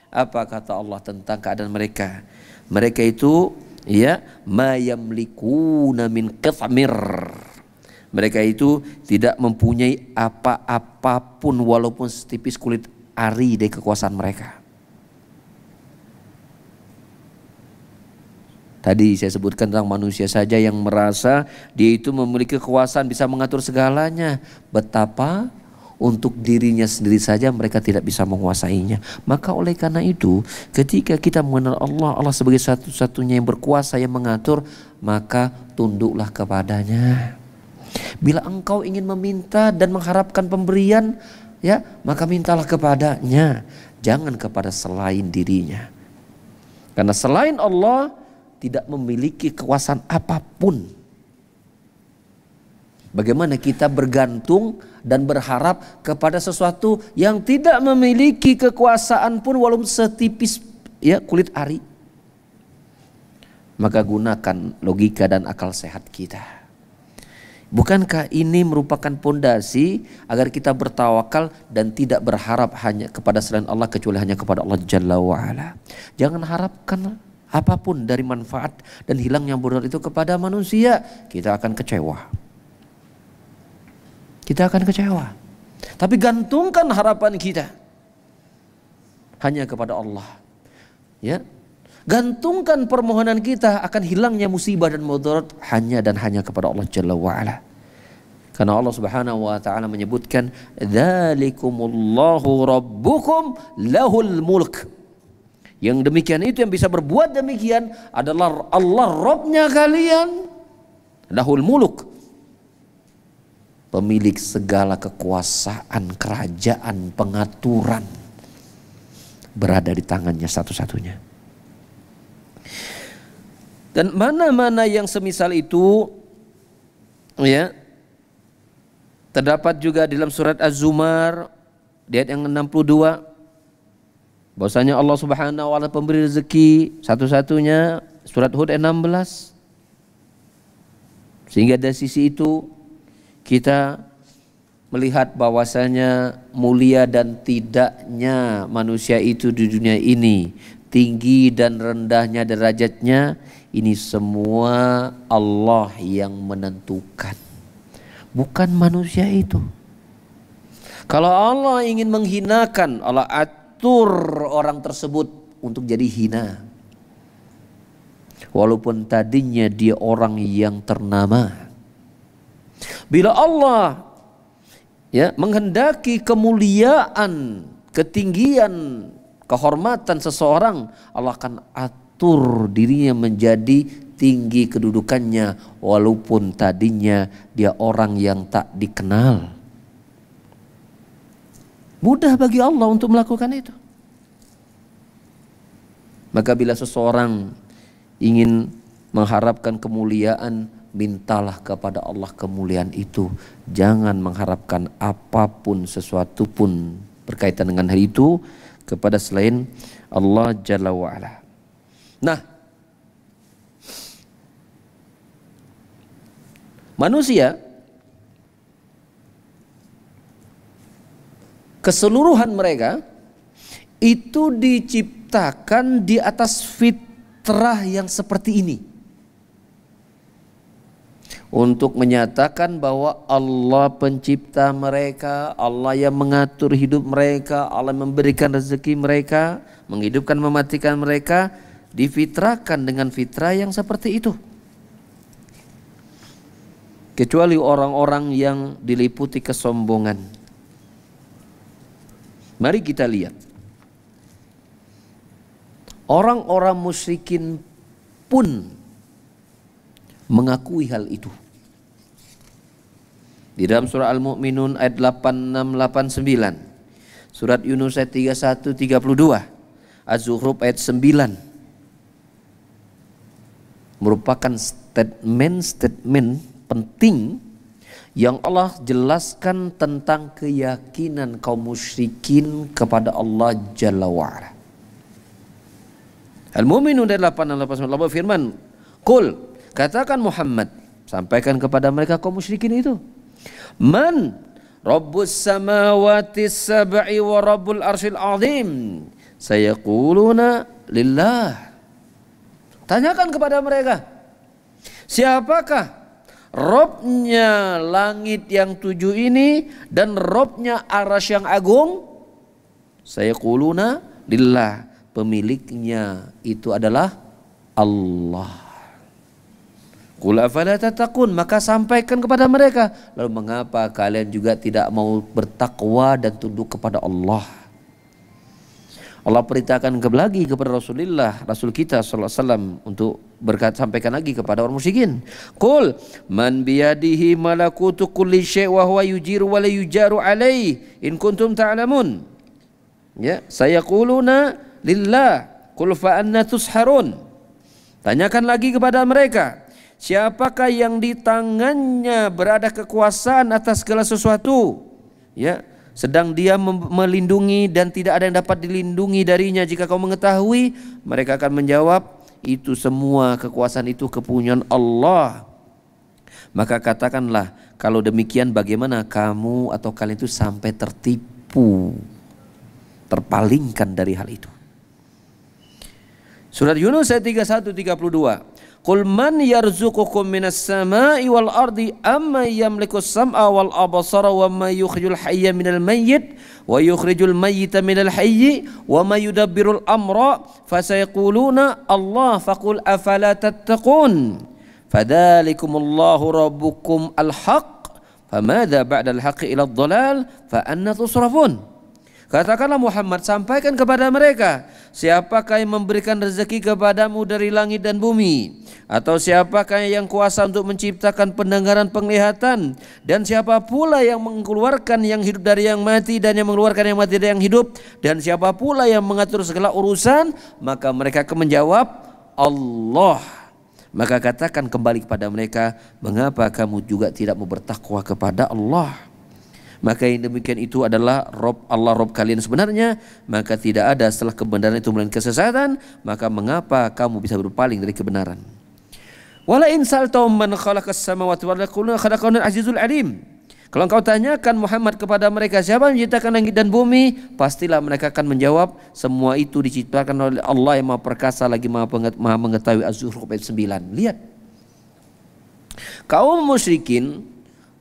apa kata Allah tentang keadaan mereka mereka itu ya mayamlikuna min qitmir mereka itu tidak mempunyai apa-apapun walaupun setipis kulit ari dari kekuasaan mereka. Tadi saya sebutkan tentang manusia saja yang merasa dia itu memiliki kekuasaan bisa mengatur segalanya. Betapa untuk dirinya sendiri saja mereka tidak bisa menguasainya. Maka oleh karena itu, ketika kita mengenal Allah, Allah sebagai satu-satunya yang berkuasa yang mengatur, maka tunduklah kepadanya. Bila engkau ingin meminta dan mengharapkan pemberian, ya, maka mintalah kepadanya, jangan kepada selain dirinya. Karena selain Allah tidak memiliki kekuasaan apapun. Bagaimana kita bergantung dan berharap kepada sesuatu yang tidak memiliki kekuasaan pun walau setipis ya kulit ari. Maka gunakan logika dan akal sehat kita Bukankah ini merupakan pondasi agar kita bertawakal dan tidak berharap hanya kepada selain Allah kecuali hanya kepada Allah Jalla wa'ala. Jangan harapkan apapun dari manfaat dan hilangnya mudarat itu kepada manusia. Kita akan kecewa. Kita akan kecewa. Tapi gantungkan harapan kita hanya kepada Allah. Ya, Gantungkan permohonan kita akan hilangnya musibah dan mudarat hanya dan hanya kepada Allah Jalla wa'ala. Karena Allah Subhanahu wa taala menyebutkan dzalikumullahu rabbukum lahul mulk. Yang demikian itu yang bisa berbuat demikian adalah Allah Robnya kalian lahul muluk pemilik segala kekuasaan, kerajaan, pengaturan berada di tangannya satu-satunya. Dan mana-mana yang semisal itu ya terdapat juga dalam surat Az-Zumar ayat yang 62 bahwasanya Allah Subhanahu wa taala pemberi rezeki satu-satunya surat Hud ayat 16 sehingga dari sisi itu kita melihat bahwasanya mulia dan tidaknya manusia itu di dunia ini tinggi dan rendahnya derajatnya ini semua Allah yang menentukan. Bukan manusia itu. Kalau Allah ingin menghinakan, Allah atur orang tersebut untuk jadi hina. Walaupun tadinya dia orang yang ternama. Bila Allah ya menghendaki kemuliaan, ketinggian, kehormatan seseorang, Allah akan atur mengatur dirinya menjadi tinggi kedudukannya walaupun tadinya dia orang yang tak dikenal. Mudah bagi Allah untuk melakukan itu. Maka bila seseorang ingin mengharapkan kemuliaan, mintalah kepada Allah kemuliaan itu. Jangan mengharapkan apapun sesuatu pun berkaitan dengan hal itu kepada selain Allah Jalla wa'ala. Nah, manusia keseluruhan mereka itu diciptakan di atas fitrah yang seperti ini. Untuk menyatakan bahwa Allah pencipta mereka, Allah yang mengatur hidup mereka, Allah memberikan rezeki mereka, menghidupkan mematikan mereka, Difitrakan dengan fitrah yang seperti itu. Kecuali orang-orang yang diliputi kesombongan. Mari kita lihat. Orang-orang musyrikin pun mengakui hal itu. Di dalam surah Al-Mu'minun ayat 8689. Surat Yunus ayat 31 32. Az-Zuhruf ayat 9 merupakan statement-statement penting yang Allah jelaskan tentang keyakinan kaum musyrikin kepada Allah Jalla wa'ala. Al-Mu'minun dari 88 Kul, katakan Muhammad, sampaikan kepada mereka kaum musyrikin itu. Man Rabbus samawati sab'i wa Rabbul Arshil azim. Saya kuluna lillah. Tanyakan kepada mereka. Siapakah Robnya langit yang tujuh ini dan Robnya aras yang agung? Saya kuluna lillah. Pemiliknya itu adalah Allah. Kula maka sampaikan kepada mereka lalu mengapa kalian juga tidak mau bertakwa dan tunduk kepada Allah Allah perintahkan ke lagi kepada Rasulullah, Rasul kita Shallallahu alaihi wasallam untuk berkata sampaikan lagi kepada orang musyrikin. Kul man biyadihi malakutu kulli syai' wa huwa yujiru wa la yujaru alaihi in kuntum ta'lamun. Ta ya, saya quluna lillah kul fa anna tusharun. Tanyakan lagi kepada mereka, siapakah yang di tangannya berada kekuasaan atas segala sesuatu? Ya, sedang dia melindungi dan tidak ada yang dapat dilindungi darinya jika kau mengetahui mereka akan menjawab itu semua kekuasaan itu kepunyaan Allah maka katakanlah kalau demikian bagaimana kamu atau kalian itu sampai tertipu terpalingkan dari hal itu Surat Yunus ayat 31 32 Qul man yarzuqukum minas sama'i wal ardi amma yamliku sam'a wal abasara wa ma yukhrijul hayya minal mayyit wa yukhrijul mayyita minal hayyi wa ma yudabbirul amra fasayquluna Allah faqul afala tattaqun fadhalikumullahu rabbukum al-haq famadha ba'da al-haqqi ila ad-dhalal fa anna tusrafun Katakanlah Muhammad, sampaikan kepada mereka, siapakah yang memberikan rezeki kepadamu dari langit dan bumi? Atau siapakah yang kuasa untuk menciptakan pendengaran penglihatan? Dan siapa pula yang mengeluarkan yang hidup dari yang mati dan yang mengeluarkan yang mati dari yang hidup? Dan siapa pula yang mengatur segala urusan? Maka mereka akan menjawab, Allah. Maka katakan kembali kepada mereka, mengapa kamu juga tidak mau bertakwa kepada Allah? maka yang demikian itu adalah Rob Allah Rob kalian sebenarnya maka tidak ada setelah kebenaran itu melainkan kesesatan maka mengapa kamu bisa berpaling dari kebenaran wala in man khalaqas samawati wal arda azizul alim kalau engkau tanyakan Muhammad kepada mereka siapa yang menciptakan langit dan bumi, pastilah mereka akan menjawab semua itu diciptakan oleh Allah yang Maha Perkasa lagi Maha, maha Mengetahui Az-Zukhruf ayat 9. Lihat. Kaum musyrikin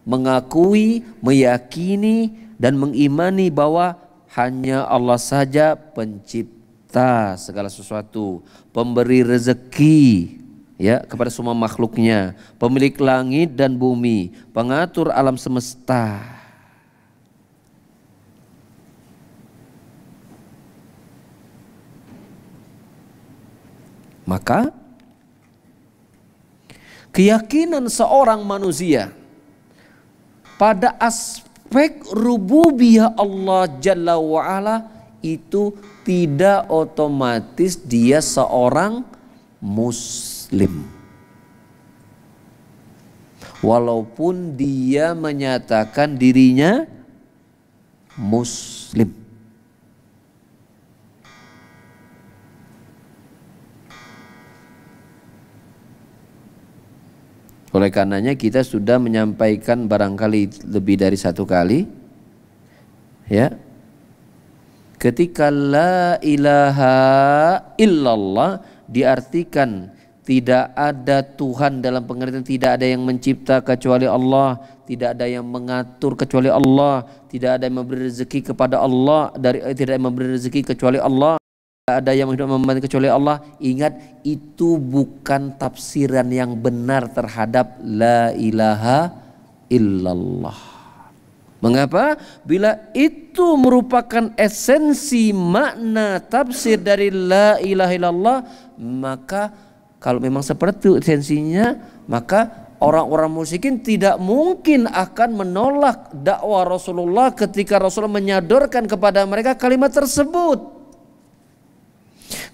mengakui, meyakini dan mengimani bahwa hanya Allah saja pencipta segala sesuatu, pemberi rezeki ya kepada semua makhluknya, pemilik langit dan bumi, pengatur alam semesta. Maka keyakinan seorang manusia pada aspek rububiyah Allah Jalla wa'ala itu tidak otomatis dia seorang muslim. Walaupun dia menyatakan dirinya muslim. Oleh karenanya kita sudah menyampaikan barangkali lebih dari satu kali ya. Ketika la ilaha illallah diartikan tidak ada Tuhan dalam pengertian tidak ada yang mencipta kecuali Allah, tidak ada yang mengatur kecuali Allah, tidak ada yang memberi rezeki kepada Allah dari eh, tidak ada yang memberi rezeki kecuali Allah ada yang hidup membantu kecuali Allah ingat itu bukan tafsiran yang benar terhadap la ilaha illallah mengapa bila itu merupakan esensi makna tafsir dari la ilaha illallah maka kalau memang seperti itu esensinya maka orang-orang musyrikin tidak mungkin akan menolak dakwah Rasulullah ketika Rasulullah menyadorkan kepada mereka kalimat tersebut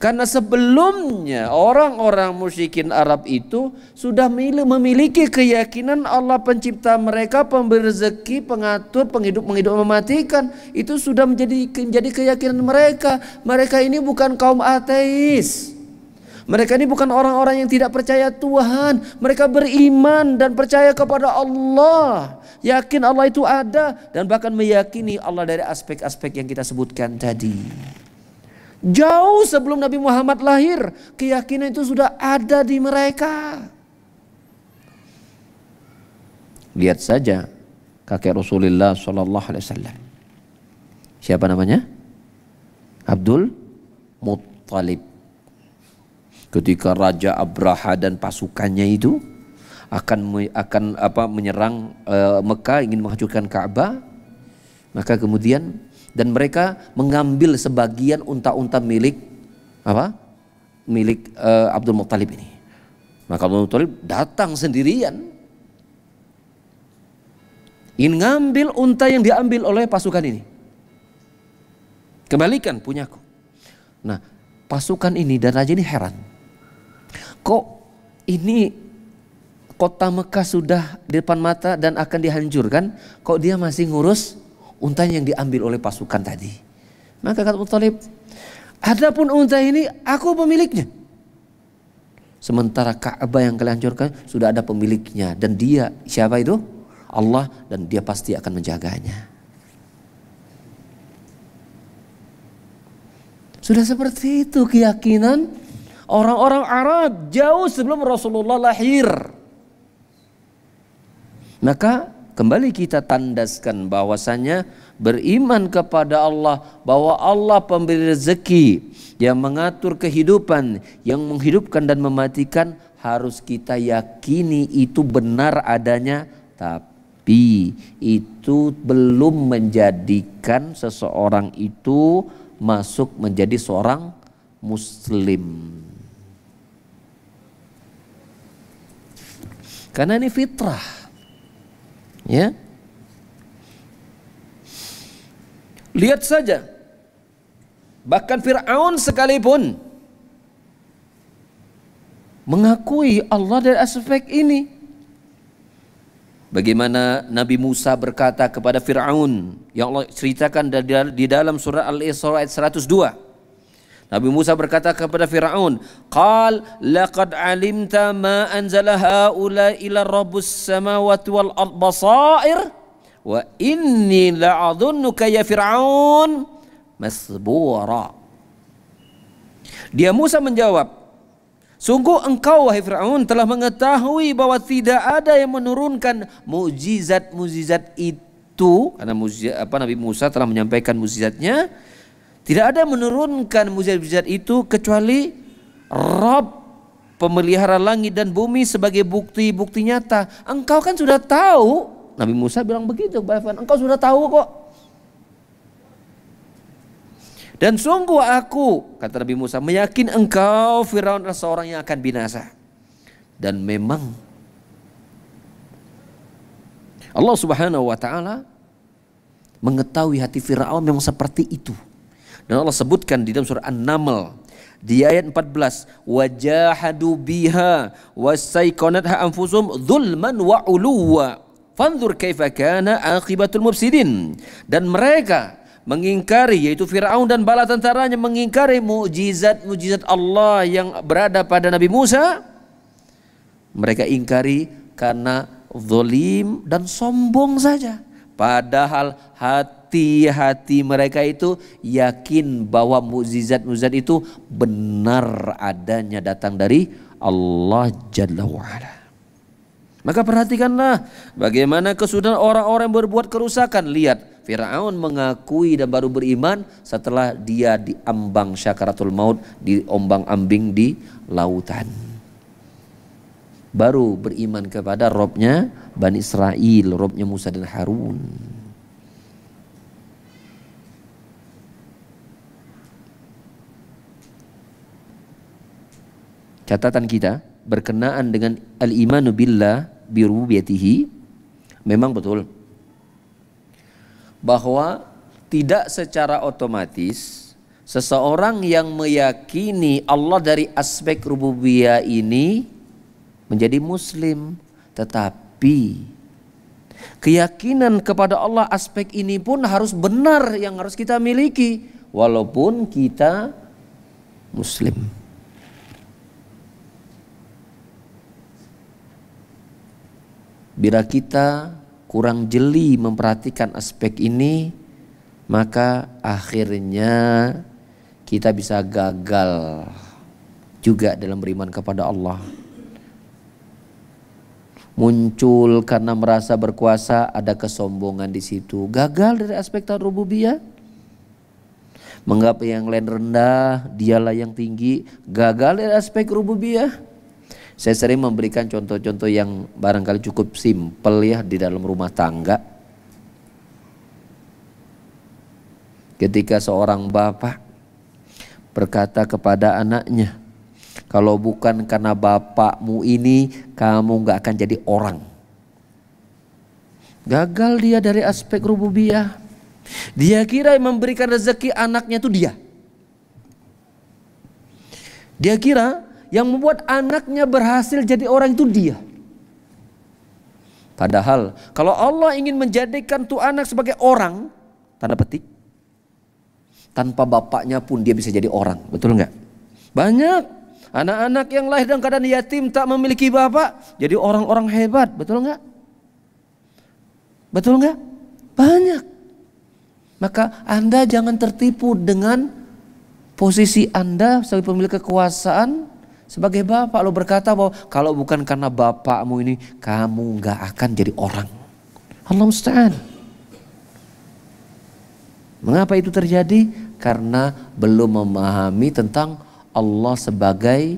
karena sebelumnya orang-orang musyrikin Arab itu sudah memiliki keyakinan Allah pencipta mereka, pemberi rezeki, pengatur, penghidup, menghidup, mematikan. Itu sudah menjadi menjadi keyakinan mereka. Mereka ini bukan kaum ateis. Mereka ini bukan orang-orang yang tidak percaya Tuhan. Mereka beriman dan percaya kepada Allah. Yakin Allah itu ada dan bahkan meyakini Allah dari aspek-aspek yang kita sebutkan tadi. Jauh sebelum Nabi Muhammad lahir, keyakinan itu sudah ada di mereka. Lihat saja kakek Rasulullah Shallallahu Alaihi Wasallam. Siapa namanya? Abdul Muttalib. Ketika Raja Abraha dan pasukannya itu akan akan apa menyerang e, Mekah ingin menghancurkan Ka'bah, maka kemudian dan mereka mengambil sebagian unta-unta milik apa? milik uh, Abdul Muttalib ini. Maka Abdul Muttalib datang sendirian ingin ngambil unta yang diambil oleh pasukan ini. Kembalikan punyaku. Nah, pasukan ini dan raja ini heran. Kok ini kota Mekah sudah di depan mata dan akan dihancurkan, kok dia masih ngurus Unta yang diambil oleh pasukan tadi. Maka kata Muttalib, adapun unta ini aku pemiliknya. Sementara Ka'bah yang kalian hancurkan sudah ada pemiliknya dan dia siapa itu? Allah dan dia pasti akan menjaganya. Sudah seperti itu keyakinan orang-orang Arab jauh sebelum Rasulullah lahir. Maka Kembali kita tandaskan bahwasanya beriman kepada Allah bahwa Allah pemberi rezeki yang mengatur kehidupan, yang menghidupkan dan mematikan harus kita yakini itu benar adanya tapi itu belum menjadikan seseorang itu masuk menjadi seorang muslim. Karena ini fitrah. Ya. Lihat saja. Bahkan Fir'aun sekalipun mengakui Allah dari aspek ini. Bagaimana Nabi Musa berkata kepada Fir'aun yang Allah ceritakan di dalam surah Al-Isra ayat 102. Nabi Musa berkata kepada Firaun, "Qal laqad alimta ma anzala haula ila rabbus samawati wal ard basair wa inni la'adhunnuka ya Firaun masbura." Dia Musa menjawab, Sungguh engkau wahai Fir'aun telah mengetahui bahwa tidak ada yang menurunkan mukjizat-mukjizat itu karena mujizat, apa Nabi Musa telah menyampaikan mukjizatnya tidak ada menurunkan mujizat-mujizat itu kecuali Rob pemelihara langit dan bumi sebagai bukti-bukti nyata. Engkau kan sudah tahu, Nabi Musa bilang begitu kepada engkau sudah tahu kok. Dan sungguh aku, kata Nabi Musa, meyakin engkau Firaun adalah seorang yang akan binasa. Dan memang Allah Subhanahu wa taala mengetahui hati Firaun memang seperti itu. Dan Allah sebutkan di dalam surah An-Naml di ayat 14 wajahadu biha wasaiqanatha anfusum zulman wa uluwa fanzur kaifa kana akibatul mufsidin dan mereka mengingkari yaitu Firaun dan bala tentaranya mengingkari mukjizat-mukjizat Allah yang berada pada Nabi Musa mereka ingkari karena zalim dan sombong saja padahal hati hati-hati mereka itu yakin bahwa mukjizat-mukjizat itu benar adanya datang dari Allah Jalla wa'ala. Maka perhatikanlah bagaimana kesudahan orang-orang berbuat kerusakan. Lihat, Firaun mengakui dan baru beriman setelah dia diambang syakaratul maut, di diombang-ambing di lautan. Baru beriman kepada Robnya Bani Israel, Robnya Musa dan Harun. catatan kita berkenaan dengan al-imanu billah birubiyatihi memang betul bahwa tidak secara otomatis seseorang yang meyakini Allah dari aspek rububiyah ini menjadi muslim tetapi keyakinan kepada Allah aspek ini pun harus benar yang harus kita miliki walaupun kita muslim Bila kita kurang jeli memperhatikan aspek ini, maka akhirnya kita bisa gagal juga dalam beriman kepada Allah. Muncul karena merasa berkuasa, ada kesombongan di situ. Gagal dari aspek tarububiyah rububiyah. Menganggap yang lain rendah, dialah yang tinggi. Gagal dari aspek rububiyah saya sering memberikan contoh-contoh yang barangkali cukup simpel ya di dalam rumah tangga. Ketika seorang bapak berkata kepada anaknya, kalau bukan karena bapakmu ini kamu gak akan jadi orang. Gagal dia dari aspek rububiyah. Dia kira yang memberikan rezeki anaknya itu dia. Dia kira yang membuat anaknya berhasil jadi orang itu dia. Padahal kalau Allah ingin menjadikan tuh anak sebagai orang, tanda petik, tanpa bapaknya pun dia bisa jadi orang, betul nggak? Banyak anak-anak yang lahir dalam keadaan yatim tak memiliki bapak, jadi orang-orang hebat, betul nggak? Betul nggak? Banyak. Maka Anda jangan tertipu dengan posisi Anda sebagai pemilik kekuasaan sebagai bapak lo berkata bahwa kalau bukan karena bapakmu ini kamu nggak akan jadi orang. Allah mustahil. Mengapa itu terjadi? Karena belum memahami tentang Allah sebagai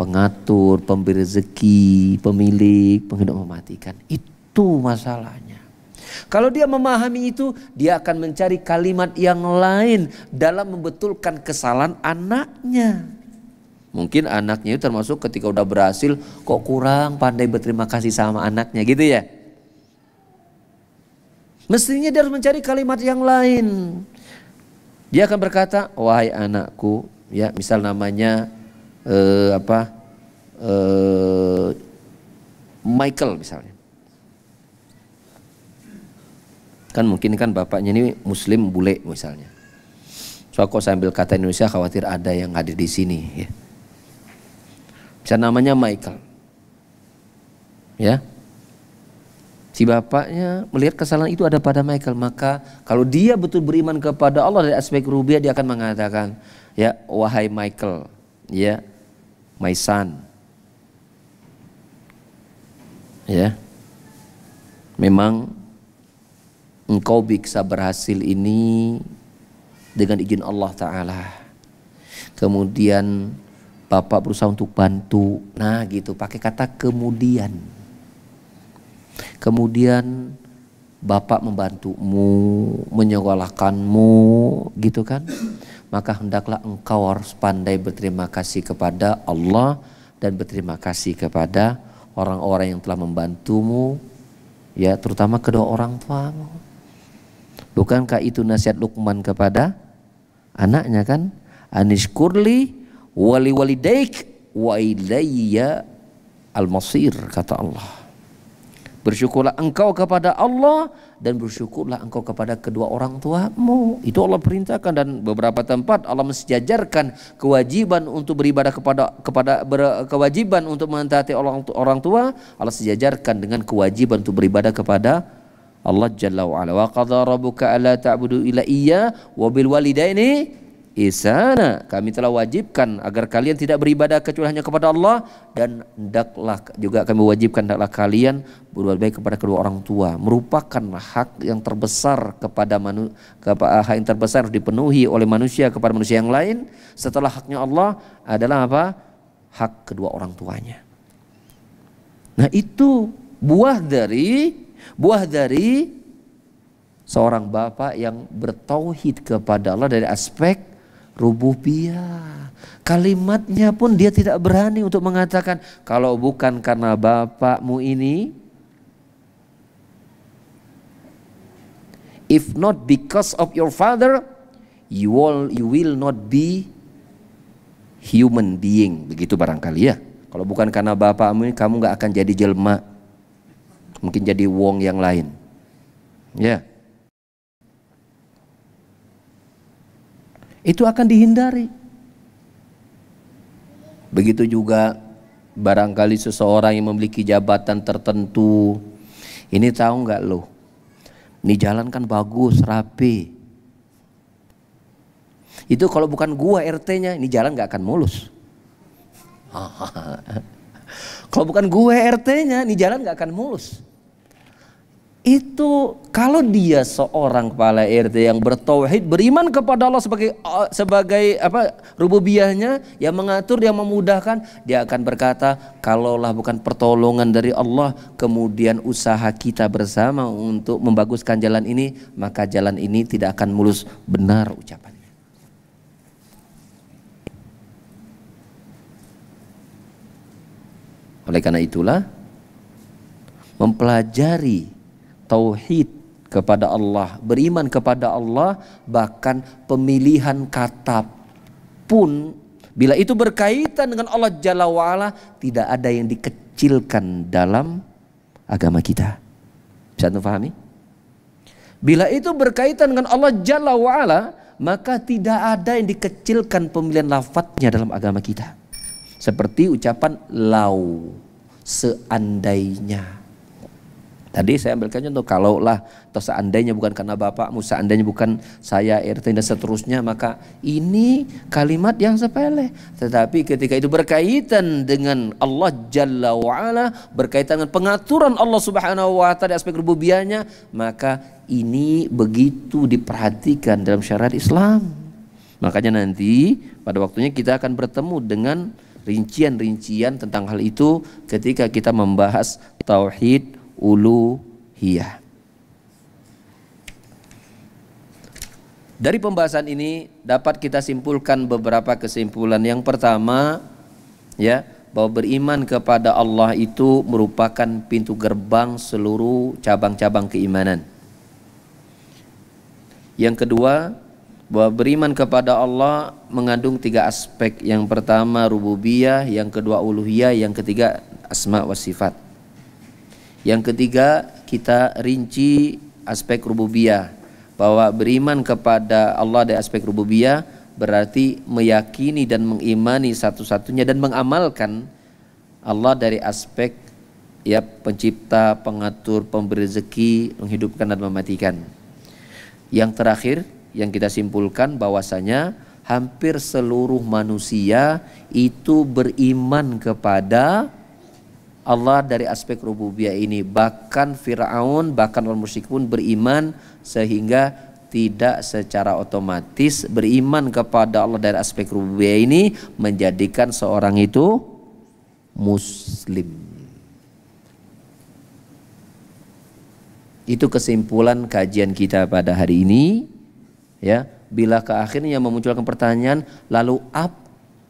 pengatur, pemberi rezeki, pemilik, penghidup mematikan. Itu masalahnya. Kalau dia memahami itu, dia akan mencari kalimat yang lain dalam membetulkan kesalahan anaknya. Mungkin anaknya itu termasuk ketika udah berhasil kok kurang pandai berterima kasih sama anaknya gitu ya. Mestinya dia harus mencari kalimat yang lain. Dia akan berkata, "Wahai anakku," ya, misal namanya eh, apa? Eh, Michael misalnya. Kan mungkin kan bapaknya ini muslim bule misalnya. So kok sambil kata Indonesia khawatir ada yang hadir di sini ya dan namanya Michael. Ya. Si bapaknya melihat kesalahan itu ada pada Michael, maka kalau dia betul beriman kepada Allah dari aspek rubiah dia akan mengatakan, ya wahai Michael, ya my son. Ya. Memang engkau bisa berhasil ini dengan izin Allah taala. Kemudian Bapak berusaha untuk bantu. Nah gitu, pakai kata kemudian. Kemudian Bapak membantumu, menyekolahkanmu, gitu kan. Maka hendaklah engkau harus pandai berterima kasih kepada Allah dan berterima kasih kepada orang-orang yang telah membantumu, ya terutama kedua orang tuamu. Bukankah itu nasihat Lukman kepada anaknya kan? Anis kurli wali wali daik wa ilayya al-masir kata Allah. Bersyukurlah engkau kepada Allah dan bersyukurlah engkau kepada kedua orang tuamu. Itu Allah perintahkan dan beberapa tempat Allah mensejajarkan kewajiban untuk beribadah kepada kepada ber, kewajiban untuk mentaati orang orang tua Allah sejajarkan dengan kewajiban untuk beribadah kepada Allah Jalla wa wa qadha rabbuka alla ta'budu illa iya wa bil walidaini isana kami telah wajibkan agar kalian tidak beribadah kecuali hanya kepada Allah dan hendaklah juga kami wajibkan hendaklah kalian berbuat baik kepada kedua orang tua merupakan hak yang terbesar kepada manu, eh, hak yang terbesar harus dipenuhi oleh manusia kepada manusia yang lain setelah haknya Allah adalah apa hak kedua orang tuanya nah itu buah dari buah dari seorang bapak yang bertauhid kepada Allah dari aspek rububiyah. Kalimatnya pun dia tidak berani untuk mengatakan kalau bukan karena bapakmu ini if not because of your father you will you will not be human being begitu barangkali ya kalau bukan karena bapakmu ini, kamu nggak akan jadi jelma mungkin jadi wong yang lain ya yeah. itu akan dihindari. Begitu juga barangkali seseorang yang memiliki jabatan tertentu, ini tahu nggak loh? Ini jalan kan bagus, rapi. Itu kalau bukan gua RT-nya, ini jalan nggak akan mulus. kalau bukan gue RT-nya, ini jalan nggak akan mulus itu kalau dia seorang kepala RT yang bertauhid beriman kepada Allah sebagai eh, sebagai apa rububiyahnya yang mengatur yang memudahkan dia akan berkata kalaulah bukan pertolongan dari Allah kemudian usaha kita bersama untuk membaguskan jalan ini maka jalan ini tidak akan mulus benar ucapannya Oleh karena itulah mempelajari tauhid kepada Allah, beriman kepada Allah, bahkan pemilihan kata pun bila itu berkaitan dengan Allah Jalla wa'ala tidak ada yang dikecilkan dalam agama kita. Bisa Anda pahami? Bila itu berkaitan dengan Allah Jalla wa'ala maka tidak ada yang dikecilkan pemilihan lafadznya dalam agama kita. Seperti ucapan lau seandainya Tadi saya ambilkan contoh, kalaulah atau seandainya bukan karena bapakmu, seandainya bukan saya RT dan seterusnya, maka ini kalimat yang sepele. Tetapi ketika itu berkaitan dengan Allah Jalla wa'ala, berkaitan dengan pengaturan Allah Subhanahu wa Ta'ala di aspek rububianya, maka ini begitu diperhatikan dalam syariat Islam. Makanya nanti pada waktunya kita akan bertemu dengan rincian-rincian tentang hal itu ketika kita membahas tauhid uluhiyah. Dari pembahasan ini dapat kita simpulkan beberapa kesimpulan. Yang pertama, ya, bahwa beriman kepada Allah itu merupakan pintu gerbang seluruh cabang-cabang keimanan. Yang kedua, bahwa beriman kepada Allah mengandung tiga aspek. Yang pertama rububiyah, yang kedua uluhiyah, yang ketiga asma wa sifat. Yang ketiga, kita rinci aspek rububiyah bahwa beriman kepada Allah dari aspek rububiyah berarti meyakini dan mengimani satu-satunya dan mengamalkan Allah dari aspek ya pencipta, pengatur, pemberi rezeki, menghidupkan dan mematikan. Yang terakhir yang kita simpulkan bahwasanya hampir seluruh manusia itu beriman kepada Allah dari aspek rububiyah ini bahkan Firaun bahkan orang musyrik pun beriman sehingga tidak secara otomatis beriman kepada Allah dari aspek rububiyah ini menjadikan seorang itu muslim itu kesimpulan kajian kita pada hari ini ya bila ke akhirnya memunculkan pertanyaan lalu apa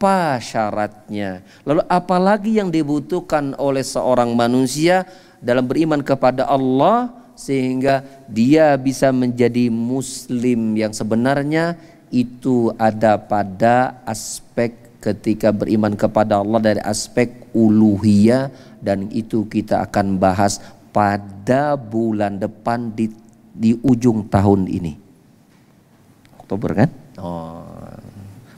apa syaratnya? Lalu apa lagi yang dibutuhkan oleh seorang manusia dalam beriman kepada Allah sehingga dia bisa menjadi muslim yang sebenarnya itu ada pada aspek ketika beriman kepada Allah dari aspek uluhiyah dan itu kita akan bahas pada bulan depan di di ujung tahun ini. Oktober kan? Oh.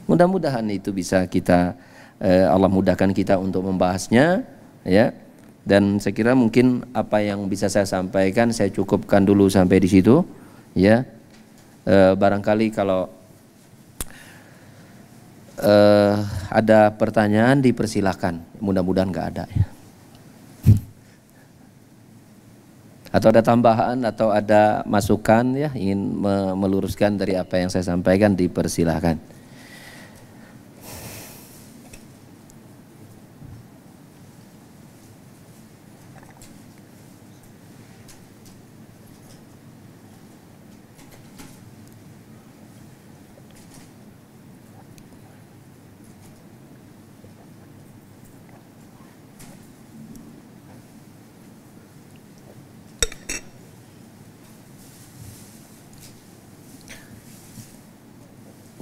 Mudah-mudahan itu bisa kita eh, Allah mudahkan kita untuk membahasnya ya. Dan saya kira mungkin apa yang bisa saya sampaikan saya cukupkan dulu sampai di situ ya. Eh, barangkali kalau eh, ada pertanyaan dipersilahkan. Mudah-mudahan nggak ada ya. atau ada tambahan atau ada masukan ya ingin meluruskan dari apa yang saya sampaikan dipersilahkan.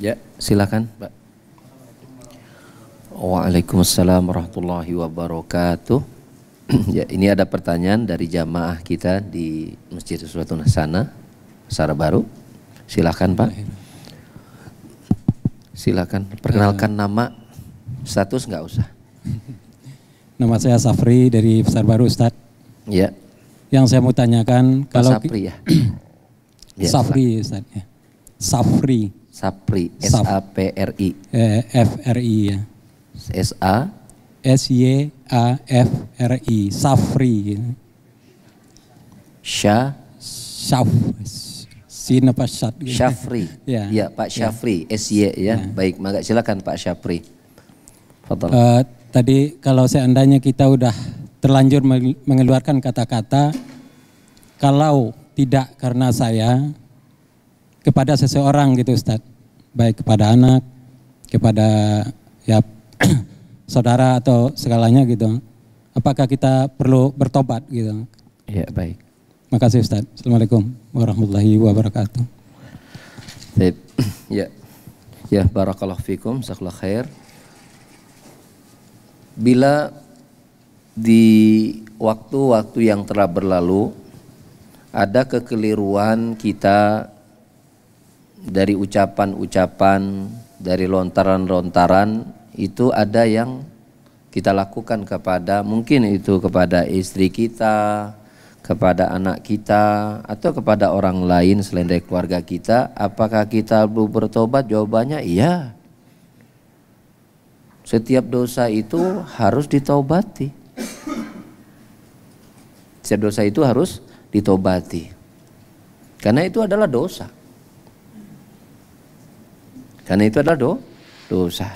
Ya, silakan, Pak. Waalaikumsalam warahmatullahi wabarakatuh. ya, ini ada pertanyaan dari jamaah kita di Masjid Suratul Nasana, Sara Baru. Silakan, Pak. Silakan perkenalkan nama, status nggak usah. Nama saya Safri dari Besar Baru ustad Ya. Yang saya mau tanyakan Pak kalau Safri ya. ya Safri Ustad. Ya. Safri. Sapri, S A P R I. Eh, F R I ya. S A S Y A F R I, Safri. Ya. Sha. Syaf Sin apa Syat. Syafri. Ya. ya, Pak ya. Syafri, ya. S Y ya. ya. Baik, maka silakan Pak Syafri. Uh, tadi kalau seandainya kita udah terlanjur mengeluarkan kata-kata kalau tidak karena saya kepada seseorang gitu Ustadz, baik kepada anak, kepada ya saudara atau segalanya gitu. Apakah kita perlu bertobat gitu? Ya baik. Makasih Ustaz. Assalamualaikum warahmatullahi wabarakatuh. Baik. Ya. Ya barakallahu fikum, jazakallahu khair. Bila di waktu-waktu yang telah berlalu ada kekeliruan kita dari ucapan-ucapan, dari lontaran-lontaran itu ada yang kita lakukan kepada mungkin itu kepada istri kita, kepada anak kita atau kepada orang lain selain dari keluarga kita, apakah kita perlu bertobat? Jawabannya iya. Setiap dosa itu harus ditobati. Setiap dosa itu harus ditobati. Karena itu adalah dosa. Karena itu adalah do, dosa.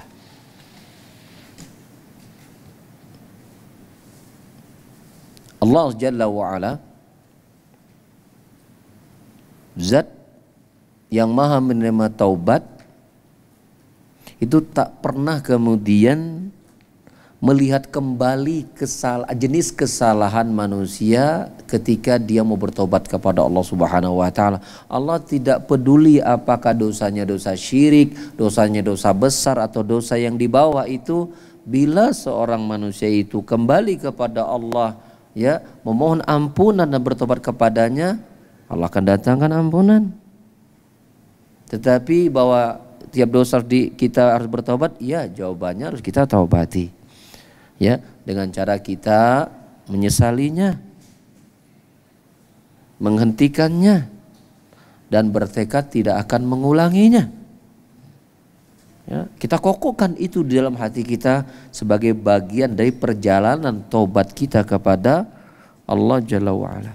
Allah Jalla wa'ala Zat yang maha menerima taubat itu tak pernah kemudian melihat kembali kesal jenis kesalahan manusia ketika dia mau bertobat kepada Allah Subhanahu wa taala. Allah tidak peduli apakah dosanya dosa syirik, dosanya dosa besar atau dosa yang dibawa itu bila seorang manusia itu kembali kepada Allah ya, memohon ampunan dan bertobat kepadanya, Allah akan datangkan ampunan. Tetapi bahwa tiap dosa di kita harus bertobat, ya jawabannya harus kita taubati ya dengan cara kita menyesalinya menghentikannya dan bertekad tidak akan mengulanginya ya, kita kokohkan itu di dalam hati kita sebagai bagian dari perjalanan tobat kita kepada Allah Jalla wa'ala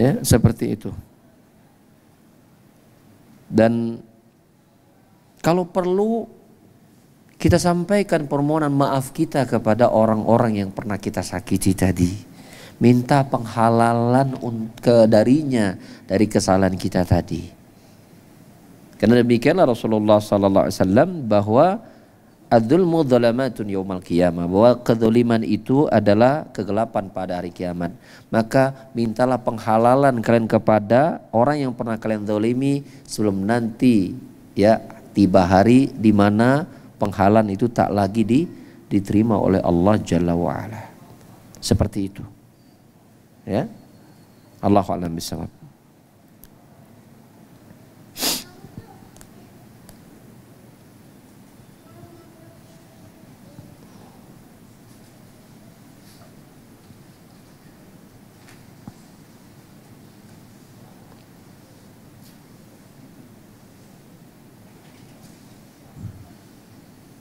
ya seperti itu dan kalau perlu kita sampaikan permohonan maaf kita kepada orang-orang yang pernah kita sakiti tadi. Minta penghalalan ke darinya dari kesalahan kita tadi. Karena demikianlah Rasulullah sallallahu alaihi wasallam bahwa Adzulmu dhalamatun yaumal qiyamah bahwa kedoliman itu adalah kegelapan pada hari kiamat. Maka mintalah penghalalan kalian kepada orang yang pernah kalian dolimi sebelum nanti ya tiba hari di mana penghalan itu tak lagi di, diterima oleh Allah Jalla wa'ala. Seperti itu. Ya. Allahu a'lam bishawab.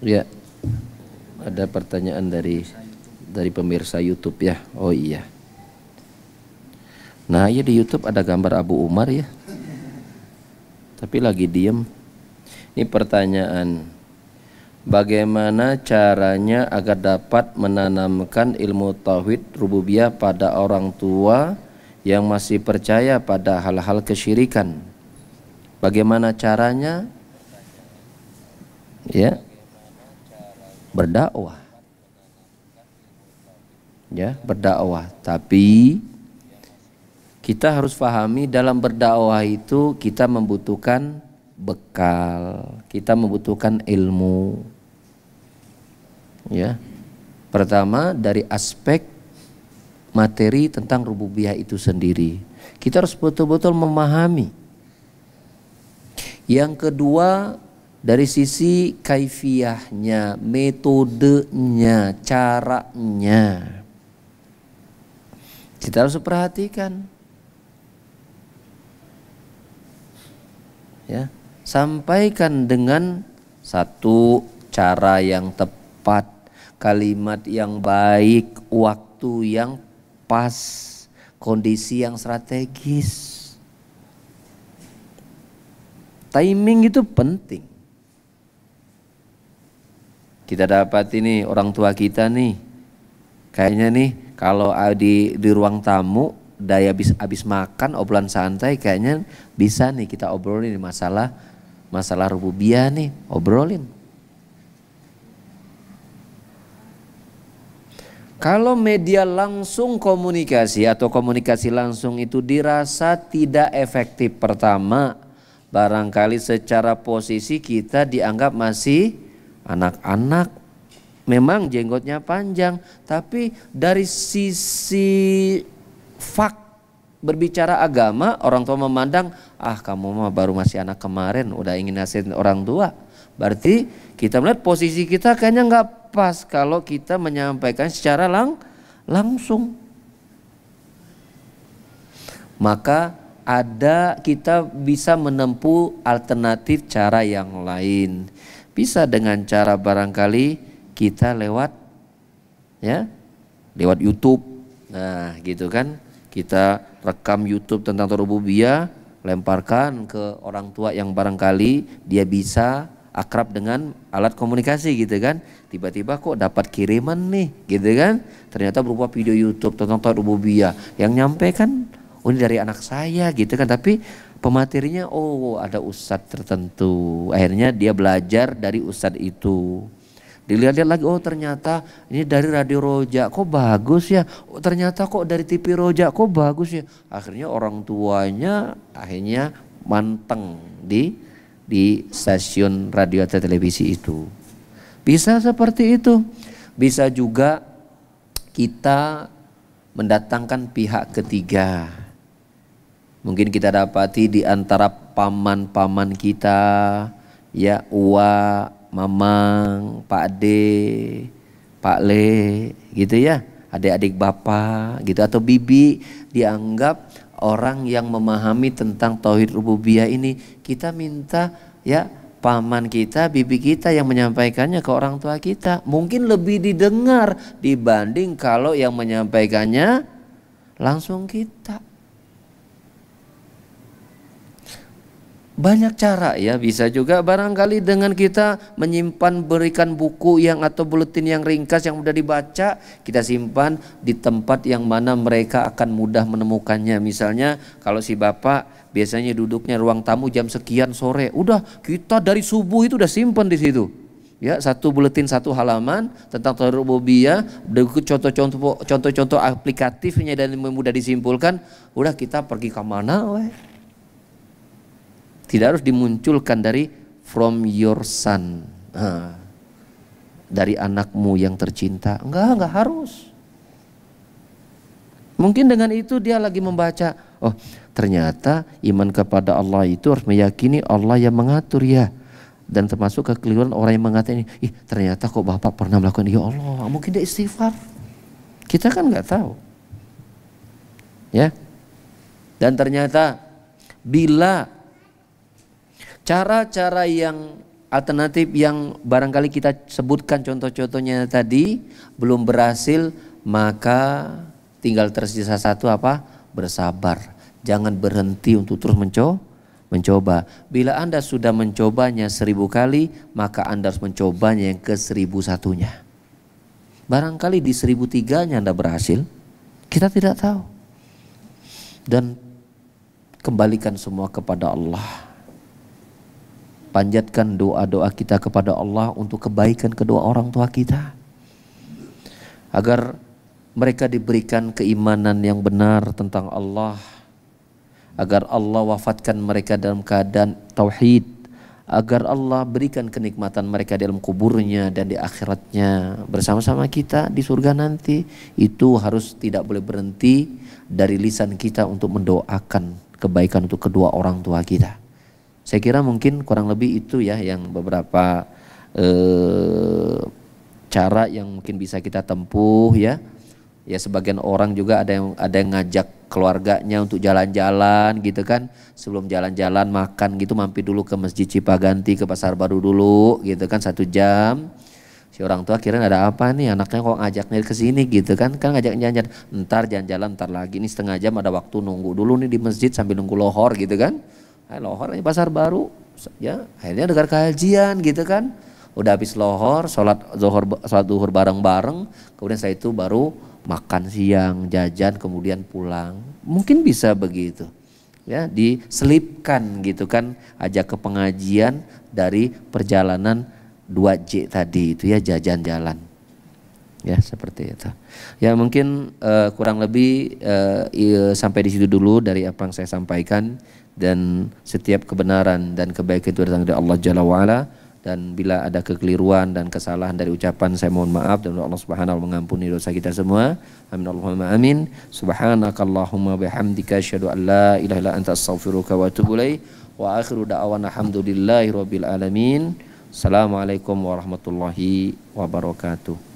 Ya. Ada pertanyaan dari dari pemirsa YouTube ya. Oh iya. Nah, ya di YouTube ada gambar Abu Umar ya. Tapi lagi diem. Ini pertanyaan. Bagaimana caranya agar dapat menanamkan ilmu tauhid rububiyah pada orang tua yang masih percaya pada hal-hal kesyirikan? Bagaimana caranya? Ya berdakwah. Ya, berdakwah, tapi kita harus pahami dalam berdakwah itu kita membutuhkan bekal, kita membutuhkan ilmu. Ya. Pertama dari aspek materi tentang rububiyah itu sendiri. Kita harus betul-betul memahami. Yang kedua dari sisi kaifiahnya, metodenya, caranya. Kita harus perhatikan. Ya, sampaikan dengan satu cara yang tepat, kalimat yang baik, waktu yang pas, kondisi yang strategis. Timing itu penting. Kita dapat ini orang tua kita nih. Kayaknya nih kalau di di ruang tamu daya habis habis makan obrolan santai kayaknya bisa nih kita obrolin masalah masalah rububiyah nih obrolin. Kalau media langsung komunikasi atau komunikasi langsung itu dirasa tidak efektif pertama, barangkali secara posisi kita dianggap masih anak-anak memang jenggotnya panjang, tapi dari sisi fak berbicara agama, orang tua memandang, ah kamu mah baru masih anak kemarin, udah ingin nasihat orang tua. Berarti kita melihat posisi kita kayaknya nggak pas kalau kita menyampaikan secara lang langsung. Maka ada kita bisa menempuh alternatif cara yang lain bisa dengan cara barangkali kita lewat ya, lewat YouTube. Nah, gitu kan. Kita rekam YouTube tentang rububiyah, lemparkan ke orang tua yang barangkali dia bisa akrab dengan alat komunikasi gitu kan tiba-tiba kok dapat kiriman nih gitu kan ternyata berupa video YouTube tentang tauhid rububiyah yang nyampe kan oh, ini dari anak saya gitu kan tapi pematerinya oh ada ustad tertentu akhirnya dia belajar dari ustad itu dilihat-lihat lagi oh ternyata ini dari radio roja kok bagus ya oh, ternyata kok dari TV roja kok bagus ya akhirnya orang tuanya akhirnya manteng di di stasiun radio atau televisi itu bisa seperti itu bisa juga kita mendatangkan pihak ketiga Mungkin kita dapati di antara paman-paman kita, ya Uwa, Mamang, Pak D, Pak Le, gitu ya. Adik-adik bapak gitu atau bibi dianggap orang yang memahami tentang tauhid rububiyah ini. Kita minta ya paman kita, bibi kita yang menyampaikannya ke orang tua kita. Mungkin lebih didengar dibanding kalau yang menyampaikannya langsung kita. banyak cara ya bisa juga barangkali dengan kita menyimpan berikan buku yang atau buletin yang ringkas yang mudah dibaca kita simpan di tempat yang mana mereka akan mudah menemukannya misalnya kalau si bapak biasanya duduknya ruang tamu jam sekian sore udah kita dari subuh itu udah simpan di situ ya satu buletin satu halaman tentang terobobia berikut contoh-contoh contoh-contoh aplikatifnya dan mudah disimpulkan udah kita pergi ke mana weh tidak harus dimunculkan dari from your son dari anakmu yang tercinta enggak enggak harus mungkin dengan itu dia lagi membaca oh ternyata iman kepada Allah itu harus meyakini Allah yang mengatur ya dan termasuk kekeliruan orang yang mengatakan ih ternyata kok bapak pernah melakukan ya Allah mungkin dia istighfar kita kan nggak tahu ya dan ternyata bila cara-cara yang alternatif yang barangkali kita sebutkan contoh-contohnya tadi belum berhasil maka tinggal tersisa satu apa bersabar jangan berhenti untuk terus mencoba mencoba bila anda sudah mencobanya seribu kali maka anda harus mencobanya yang ke seribu satunya barangkali di seribu tiganya anda berhasil kita tidak tahu dan kembalikan semua kepada Allah panjatkan doa-doa kita kepada Allah untuk kebaikan kedua orang tua kita. Agar mereka diberikan keimanan yang benar tentang Allah. Agar Allah wafatkan mereka dalam keadaan tauhid. Agar Allah berikan kenikmatan mereka dalam kuburnya dan di akhiratnya. Bersama-sama kita di surga nanti. Itu harus tidak boleh berhenti dari lisan kita untuk mendoakan kebaikan untuk kedua orang tua kita. Saya kira mungkin kurang lebih itu ya yang beberapa eh, cara yang mungkin bisa kita tempuh ya. Ya sebagian orang juga ada yang ada yang ngajak keluarganya untuk jalan-jalan gitu kan. Sebelum jalan-jalan makan gitu mampir dulu ke Masjid Cipaganti ke Pasar Baru dulu gitu kan satu jam si orang tua kira ada apa nih anaknya kok ngajaknya ke sini gitu kan kan ngajak jalan ntar jalan-jalan ntar lagi ini setengah jam ada waktu nunggu dulu nih di masjid sambil nunggu lohor gitu kan Eh, lohor ini pasar baru ya akhirnya dengar kajian gitu kan udah habis lohor sholat zuhur sholat zuhur bareng bareng kemudian saya itu baru makan siang jajan kemudian pulang mungkin bisa begitu ya diselipkan gitu kan ajak ke pengajian dari perjalanan 2J tadi itu ya jajan jalan ya seperti itu ya mungkin uh, kurang lebih uh, sampai di situ dulu dari apa yang saya sampaikan dan setiap kebenaran dan kebaikan itu datang dari Allah Jalla wa'ala dan bila ada kekeliruan dan kesalahan dari ucapan saya mohon maaf dan Allah Subhanahu wa mengampuni dosa kita semua. Amin Allahumma amin. Subhanakallahumma bihamdika asyhadu an la ilaha illa anta astaghfiruka wa atubu ilaik. Wa akhiru da'wana alhamdulillahi rabbil alamin. Assalamualaikum warahmatullahi wabarakatuh.